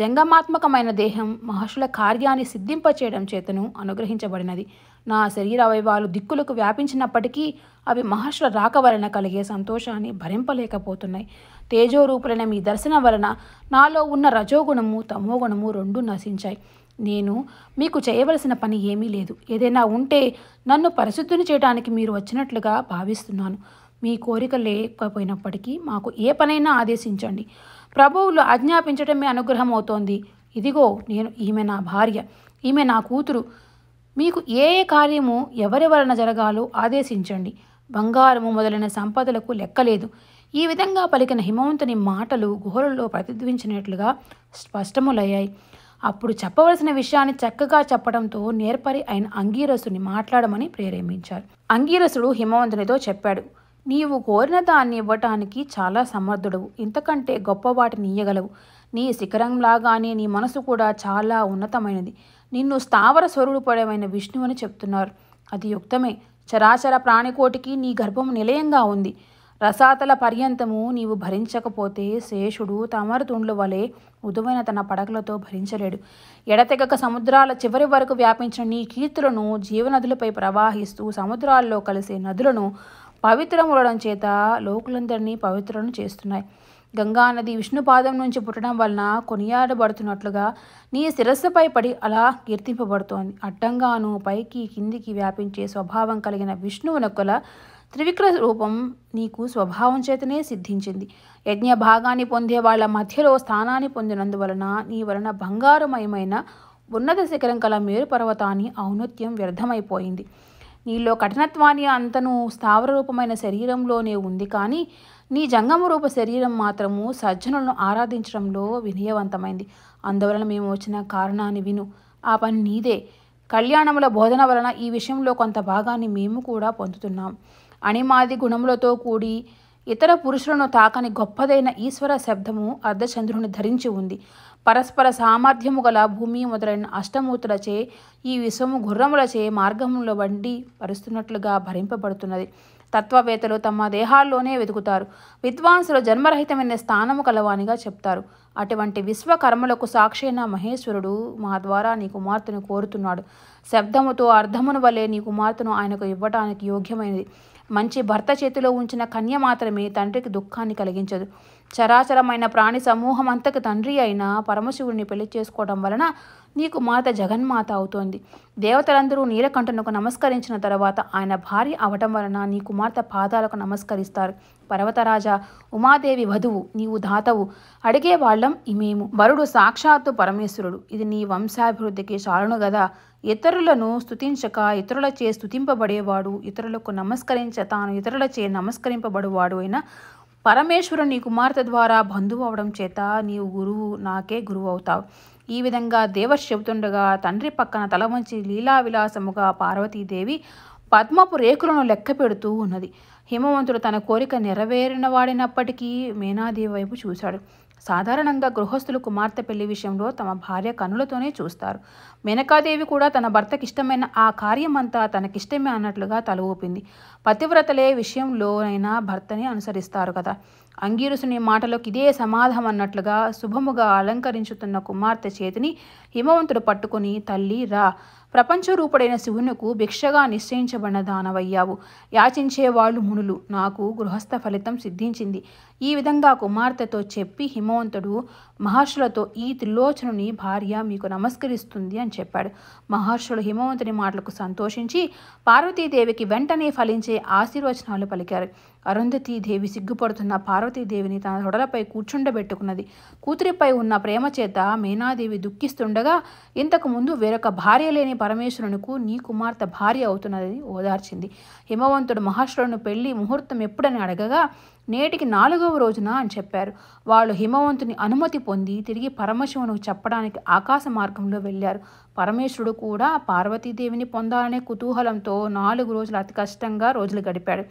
జంగమాత్మకమైన దేహం మహర్షుల కార్యాన్ని సిద్ధింపచేయడం చేతను అనుగ్రహించబడినది నా అవయవాలు దిక్కులకు వ్యాపించినప్పటికీ అవి మహర్షుల రాక వలన కలిగే సంతోషాన్ని భరింపలేకపోతున్నాయి తేజోరూపులైన మీ దర్శనం వలన నాలో ఉన్న రజోగుణము తమోగుణము రెండు నశించాయి నేను మీకు చేయవలసిన పని ఏమీ లేదు ఏదైనా ఉంటే నన్ను పరిశుద్ధిని చేయడానికి మీరు వచ్చినట్లుగా భావిస్తున్నాను మీ కోరిక లేకపోయినప్పటికీ మాకు ఏ పనైనా ఆదేశించండి ప్రభువులు ఆజ్ఞాపించడమే అనుగ్రహం అవుతోంది ఇదిగో నేను ఈమె నా భార్య ఈమె నా కూతురు మీకు ఏ ఏ కార్యము ఎవరి వలన జరగాలో ఆదేశించండి బంగారము మొదలైన సంపదలకు లెక్కలేదు ఈ విధంగా పలికిన హిమవంతుని మాటలు గుహలలో ప్రతిధ్వించినట్లుగా స్పష్టములయ్యాయి అప్పుడు చెప్పవలసిన విషయాన్ని చక్కగా చెప్పడంతో నేర్పరి ఆయన అంగీరసుని మాట్లాడమని ప్రేరేపించారు అంగీరసుడు హిమవంతునితో చెప్పాడు నీవు కోరిన దాన్ని ఇవ్వటానికి చాలా సమర్థుడవు ఇంతకంటే గొప్పవాటిని ఇయ్యగలవు నీ శిఖరంలాగానే నీ మనసు కూడా చాలా ఉన్నతమైనది నిన్ను స్థావర స్వరూపడమైన అని చెప్తున్నారు అది యుక్తమే చరాచర ప్రాణికోటికి నీ గర్భం నిలయంగా ఉంది రసాతల పర్యంతము నీవు భరించకపోతే శేషుడు తమరుతుండ్ల వలె ఉదువైన తన పడకలతో భరించలేడు ఎడతెగక సముద్రాల చివరి వరకు వ్యాపించిన నీ కీర్తులను జీవనదులపై ప్రవాహిస్తూ సముద్రాల్లో కలిసే నదులను పవిత్రములడం చేత లోకులందరినీ పవిత్రను చేస్తున్నాయి గంగానది విష్ణుపాదం నుంచి పుట్టడం వలన కొనియాడబడుతున్నట్లుగా నీ శిరస్సుపై పడి అలా కీర్తింపబడుతోంది అడ్డంగాను పైకి కిందికి వ్యాపించే స్వభావం కలిగిన విష్ణువు నొక్కల త్రివిక్ర రూపం నీకు స్వభావం చేతనే సిద్ధించింది యజ్ఞ భాగాన్ని పొందే వాళ్ళ మధ్యలో స్థానాన్ని పొందినందువలన నీ వలన బంగారుమయమైన ఉన్నత శిఖరం కల మేరు పర్వతాన్ని ఔన్నత్యం వ్యర్థమైపోయింది నీలో కఠినత్వాన్ని అంతను స్థావర రూపమైన శరీరంలోనే ఉంది కానీ నీ జంగమ రూప శరీరం మాత్రము సజ్జనులను ఆరాధించడంలో వినయవంతమైంది అందువలన మేము వచ్చిన కారణాన్ని విను ఆ పని నీదే కళ్యాణముల బోధన వలన ఈ విషయంలో కొంత భాగాన్ని మేము కూడా పొందుతున్నాం అణిమాది గుణములతో కూడి ఇతర పురుషులను తాకని గొప్పదైన ఈశ్వర శబ్దము అర్ధచంద్రుని ధరించి ఉంది పరస్పర సామర్థ్యము గల భూమి మొదలైన అష్టమూర్తులచే ఈ విశ్వము గుర్రములచే మార్గములో వండి పరుస్తున్నట్లుగా భరింపబడుతున్నది తత్వవేత్తలు తమ దేహాల్లోనే వెతుకుతారు విద్వాంసులు జన్మరహితమైన స్థానము కలవానిగా చెప్తారు అటువంటి విశ్వకర్మలకు సాక్షైన మహేశ్వరుడు మా ద్వారా నీ కుమార్తెను కోరుతున్నాడు శబ్దముతో అర్ధమును వలె నీ కుమార్తెను ఆయనకు ఇవ్వటానికి యోగ్యమైనది మంచి భర్త చేతిలో ఉంచిన కన్య మాత్రమే తండ్రికి దుఃఖాన్ని కలిగించదు చరాచరమైన ప్రాణి సమూహం అంతకు తండ్రి అయిన పరమశివుడిని పెళ్లి చేసుకోవడం వలన నీకు మాత జగన్మాత అవుతోంది దేవతలందరూ నీలకంఠనుకు నమస్కరించిన తర్వాత ఆయన భార్య అవటం వలన నీ కుమార్తె పాదాలకు నమస్కరిస్తారు పర్వతరాజా ఉమాదేవి వధువు నీవు ధాతవు అడిగే వాళ్ళం ఇమేము వరుడు సాక్షాత్తు పరమేశ్వరుడు ఇది నీ వంశాభివృద్ధికి చాలును గదా ఇతరులను స్థుతించక ఇతరులచే స్థుతింపబడేవాడు ఇతరులకు నమస్కరించ తాను ఇతరులచే నమస్కరింపబడువాడు అయిన పరమేశ్వరుడు నీ కుమార్తె ద్వారా బంధువు అవడం చేత నీవు గురువు నాకే గురువు అవుతావు ఈ విధంగా దేవర్ చెబుతుండగా తండ్రి పక్కన తల వంచి లీలా విలాసముగా పార్వతీదేవి పద్మపు రేకులను లెక్క పెడుతూ ఉన్నది హిమవంతుడు తన కోరిక నెరవేరినవాడినప్పటికీ మేనాదేవి వైపు చూశాడు సాధారణంగా గృహస్థులు కుమార్తె పెళ్లి విషయంలో తమ భార్య కనులతోనే చూస్తారు మేనకాదేవి కూడా తన భర్తకిష్టమైన ఆ కార్యమంతా తనకిష్టమే అన్నట్లుగా తల ఊపింది పతివ్రతలే విషయంలోనైనా భర్తని అనుసరిస్తారు కదా అంగీరుసుని మాటలోకి ఇదే సమాధం అన్నట్లుగా శుభముగా అలంకరించుతున్న కుమార్తె చేతిని హిమవంతుడు పట్టుకుని తల్లి రా ప్రపంచ రూపుడైన శివునుకు భిక్షగా నిశ్చయించబడిన దానవయ్యావు యాచించేవాళ్ళు మునులు నాకు గృహస్థ ఫలితం సిద్ధించింది ఈ విధంగా కుమార్తెతో చెప్పి హిమవంతుడు మహర్షులతో ఈ త్రిలోచనుని భార్య మీకు నమస్కరిస్తుంది అని చెప్పాడు మహర్షులు హిమవంతుని మాటలకు సంతోషించి పార్వతీదేవికి వెంటనే ఫలించే ఆశీర్వచనాలు పలికారు అరుంధతీదేవి సిగ్గుపడుతున్న పార్వతీదేవిని తన తొడలపై కూర్చుండబెట్టుకున్నది కూతురిపై ఉన్న ప్రేమ చేత మీనాదేవి దుఃఖిస్తుండగా ఇంతకు ముందు వేరొక భార్య లేని పరమేశ్వరునికు నీ కుమార్తె భార్య అవుతున్నదని ఓదార్చింది హిమవంతుడు మహర్షులను పెళ్లి ముహూర్తం ఎప్పుడని అడగగా నేటికి నాలుగవ రోజున అని చెప్పారు వాళ్ళు హిమవంతుని అనుమతి పొంది తిరిగి పరమశివును చెప్పడానికి ఆకాశ మార్గంలో వెళ్ళారు పరమేశ్వరుడు కూడా పార్వతీదేవిని పొందాలనే కుతూహలంతో నాలుగు రోజులు అతి కష్టంగా రోజులు గడిపాడు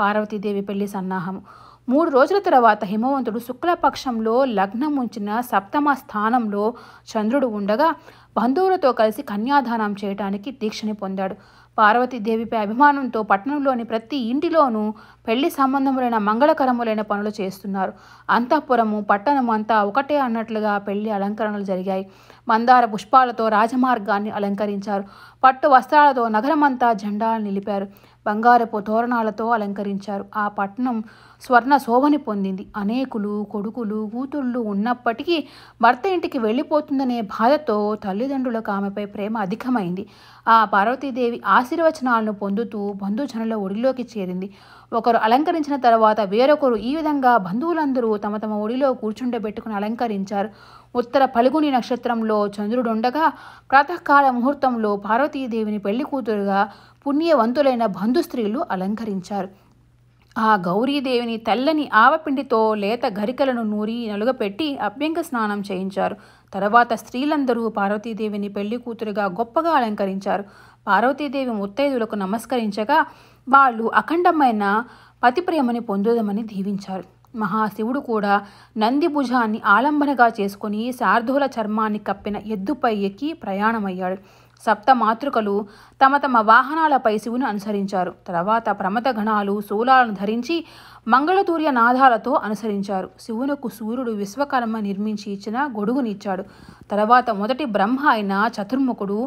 పార్వతీదేవి పెళ్లి సన్నాహం మూడు రోజుల తర్వాత హిమవంతుడు శుక్లపక్షంలో లగ్నం ఉంచిన సప్తమ స్థానంలో చంద్రుడు ఉండగా బంధువులతో కలిసి కన్యాదానం చేయటానికి దీక్షని పొందాడు పార్వతీదేవిపై అభిమానంతో పట్టణంలోని ప్రతి ఇంటిలోనూ పెళ్లి సంబంధములైన మంగళకరములైన పనులు చేస్తున్నారు అంతఃపురము పట్టణం అంతా ఒకటే అన్నట్లుగా పెళ్లి అలంకరణలు జరిగాయి మందార పుష్పాలతో రాజమార్గాన్ని అలంకరించారు పట్టు వస్త్రాలతో నగరమంతా జెండాలు నిలిపారు బంగారపు తోరణాలతో అలంకరించారు ఆ పట్టణం స్వర్ణ శోభని పొందింది అనేకులు కొడుకులు కూతుళ్ళు ఉన్నప్పటికీ భర్త ఇంటికి వెళ్ళిపోతుందనే బాధతో తల్లిదండ్రులకు ఆమెపై ప్రేమ అధికమైంది ఆ పార్వతీదేవి ఆశీర్వచనాలను పొందుతూ బంధుజనుల ఒడిలోకి చేరింది ఒకరు అలంకరించిన తర్వాత వేరొకరు ఈ విధంగా బంధువులందరూ తమ తమ ఒడిలో కూర్చుండబెట్టుకుని అలంకరించారు ఉత్తర పలుగుని నక్షత్రంలో చంద్రుడుండగా ప్రాతకాల ముహూర్తంలో పార్వతీదేవిని పెళ్లి కూతురుగా పుణ్యవంతులైన బంధు స్త్రీలు అలంకరించారు ఆ గౌరీదేవిని తెల్లని ఆవపిండితో లేత గరికలను నూరి నలుగపెట్టి అభ్యంగ స్నానం చేయించారు తర్వాత స్త్రీలందరూ పార్వతీదేవిని పెళ్లి కూతురుగా గొప్పగా అలంకరించారు పార్వతీదేవి ముత్తైదులకు నమస్కరించగా వాళ్ళు అఖండమైన పతిప్రేమని పొందుదమని దీవించారు మహాశివుడు కూడా నందిభుజాన్ని ఆలంబనగా చేసుకుని శార్ధూల చర్మాన్ని కప్పిన ఎద్దుపై ఎక్కి ప్రయాణమయ్యాడు సప్త మాతృకలు తమ తమ వాహనాలపై శివుని అనుసరించారు తర్వాత ప్రమత గణాలు శూలాలను ధరించి మంగళతూర్య నాదాలతో అనుసరించారు శివునకు సూర్యుడు విశ్వకర్మ నిర్మించి ఇచ్చిన గొడుగునిచ్చాడు తర్వాత మొదటి బ్రహ్మ అయిన చతుర్ముఖుడు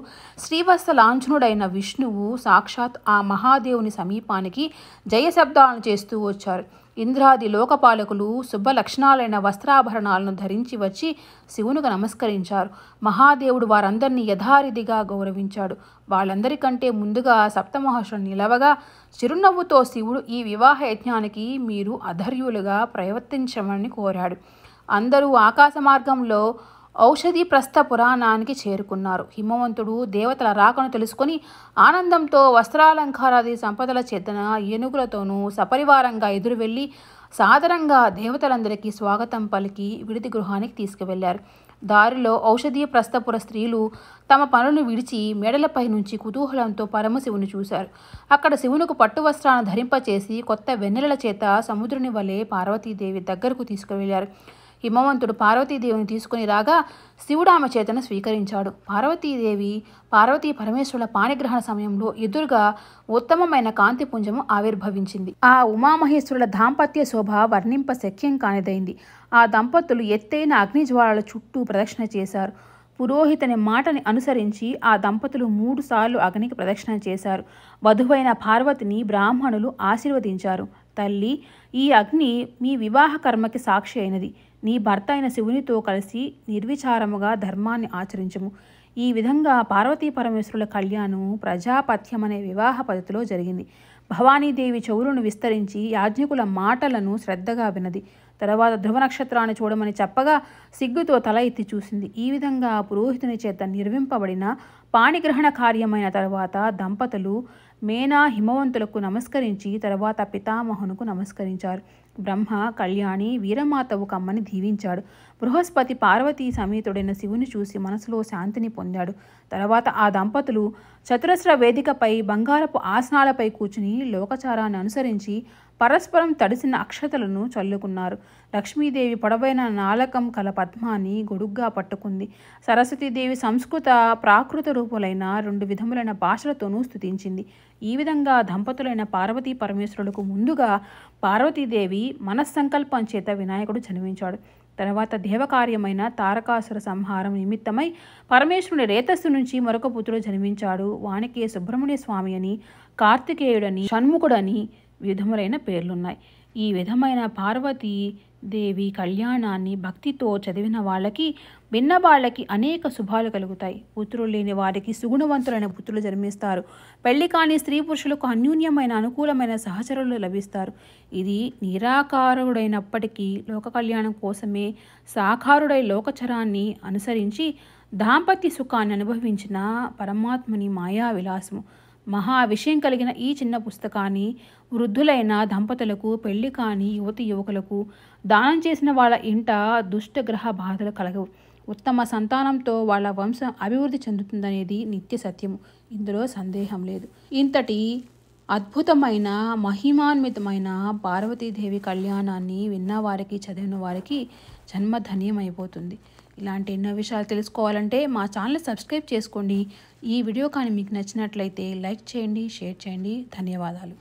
శ్రీవత్స లాంఛనుడైన విష్ణువు సాక్షాత్ ఆ మహాదేవుని సమీపానికి జయశబ్దాలను చేస్తూ వచ్చారు ఇంద్రాది లోకపాలకులు శుభలక్షణాలైన వస్త్రాభరణాలను ధరించి వచ్చి శివునుకు నమస్కరించారు మహాదేవుడు వారందరినీ యథారిధిగా గౌరవించాడు వాళ్ళందరికంటే ముందుగా సప్తమహర్షుడు నిలవగా చిరునవ్వుతో శివుడు ఈ వివాహ యజ్ఞానికి మీరు అధర్యులుగా ప్రవర్తించమని కోరాడు అందరూ ఆకాశ మార్గంలో ఔషధి ప్రస్థ పురాణానికి చేరుకున్నారు హిమవంతుడు దేవతల రాకను తెలుసుకొని ఆనందంతో వస్త్రాలంకారాది సంపదల చేతన ఏనుగులతోనూ సపరివారంగా ఎదురు వెళ్ళి సాదరంగా దేవతలందరికీ స్వాగతం పలికి విడిది గృహానికి తీసుకువెళ్లారు దారిలో ఔషధీయ ప్రస్థపుర స్త్రీలు తమ పనులను విడిచి మెడలపై నుంచి కుతూహలంతో పరమశివుని చూశారు అక్కడ శివునికి పట్టు వస్త్రాలను ధరింపచేసి కొత్త వెన్నెల చేత సముద్రుని వలె పార్వతీదేవి దగ్గరకు తీసుకువెళ్లారు హిమవంతుడు పార్వతీదేవిని తీసుకుని రాగా శివుడు ఆమె చేతను స్వీకరించాడు పార్వతీదేవి పార్వతీ పరమేశ్వరుల పాణిగ్రహణ సమయంలో ఎదురుగా ఉత్తమమైన పుంజము ఆవిర్భవించింది ఆ ఉమామహేశ్వరుల దాంపత్య శోభ వర్ణింప శక్యం కానిదైంది ఆ దంపతులు ఎత్తైన అగ్నిజ్వాలల చుట్టూ ప్రదక్షిణ చేశారు పురోహితుని మాటని అనుసరించి ఆ దంపతులు మూడుసార్లు అగ్నికి ప్రదక్షిణ చేశారు వధువైన పార్వతిని బ్రాహ్మణులు ఆశీర్వదించారు తల్లి ఈ అగ్ని మీ వివాహ కర్మకి సాక్షి అయినది నీ భర్త అయిన శివునితో కలిసి నిర్విచారముగా ధర్మాన్ని ఆచరించము ఈ విధంగా పార్వతీ పరమేశ్వరుల కళ్యాణం ప్రజాపథ్యం అనే వివాహ పద్ధతిలో జరిగింది భవానీదేవి చౌరును విస్తరించి యాజ్ఞికుల మాటలను శ్రద్ధగా వినది తర్వాత ధ్రువ నక్షత్రాన్ని చూడమని చెప్పగా సిగ్గుతో తల ఎత్తి చూసింది ఈ విధంగా పురోహితుని చేత నిర్మింపబడిన పాణిగ్రహణ కార్యమైన తర్వాత దంపతులు మేనా హిమవంతులకు నమస్కరించి తర్వాత పితామహునుకు నమస్కరించారు బ్రహ్మ కళ్యాణి వీరమాతవు కమ్మని దీవించాడు బృహస్పతి పార్వతీ సమేతుడైన శివుని చూసి మనసులో శాంతిని పొందాడు తర్వాత ఆ దంపతులు చతురస్ర వేదికపై బంగారపు ఆసనాలపై కూర్చుని లోకచారాన్ని అనుసరించి పరస్పరం తడిసిన అక్షతలను చల్లుకున్నారు లక్ష్మీదేవి పొడవైన నాలకం కల పద్మాన్ని గొడుగ్గా పట్టుకుంది సరస్వతీదేవి సంస్కృత ప్రాకృత రూపులైన రెండు విధములైన భాషలతోనూ స్థుతించింది ఈ విధంగా దంపతులైన పార్వతీ పరమేశ్వరులకు ముందుగా పార్వతీదేవి మనస్సంకల్పం చేత వినాయకుడు జన్మించాడు తర్వాత దేవకార్యమైన తారకాసుర సంహారం నిమిత్తమై పరమేశ్వరుని రేతస్సు నుంచి మరొక పుత్రుడు జన్మించాడు వానికి సుబ్రహ్మణ్య స్వామి అని కార్తికేయుడని షణ్ముఖుడని విధములైన పేర్లున్నాయి ఈ విధమైన పార్వతి దేవి కళ్యాణాన్ని భక్తితో చదివిన వాళ్ళకి విన్న వాళ్ళకి అనేక శుభాలు కలుగుతాయి పుత్రులు లేని వారికి సుగుణవంతులైన పుత్రులు జన్మిస్తారు పెళ్లి కాని స్త్రీ పురుషులకు అన్యూన్యమైన అనుకూలమైన సహచరులు లభిస్తారు ఇది నిరాకారుడైనప్పటికీ లోక కళ్యాణం కోసమే సాకారుడై లోకచరాన్ని అనుసరించి దాంపత్య సుఖాన్ని అనుభవించిన పరమాత్మని మాయా విలాసము మహా విషయం కలిగిన ఈ చిన్న పుస్తకాన్ని వృద్ధులైన దంపతులకు పెళ్లి కాని యువతి యువకులకు దానం చేసిన వాళ్ళ ఇంట దుష్టగ్రహ బాధలు కలగవు ఉత్తమ సంతానంతో వాళ్ళ వంశం అభివృద్ధి చెందుతుందనేది నిత్య సత్యము ఇందులో సందేహం లేదు ఇంతటి అద్భుతమైన మహిమాన్వితమైన పార్వతీదేవి కళ్యాణాన్ని విన్నవారికి చదివిన వారికి జన్మధన్యమైపోతుంది ఇలాంటి ఎన్నో విషయాలు తెలుసుకోవాలంటే మా ఛానల్ సబ్స్క్రైబ్ చేసుకోండి ఈ వీడియో కానీ మీకు నచ్చినట్లయితే లైక్ చేయండి షేర్ చేయండి ధన్యవాదాలు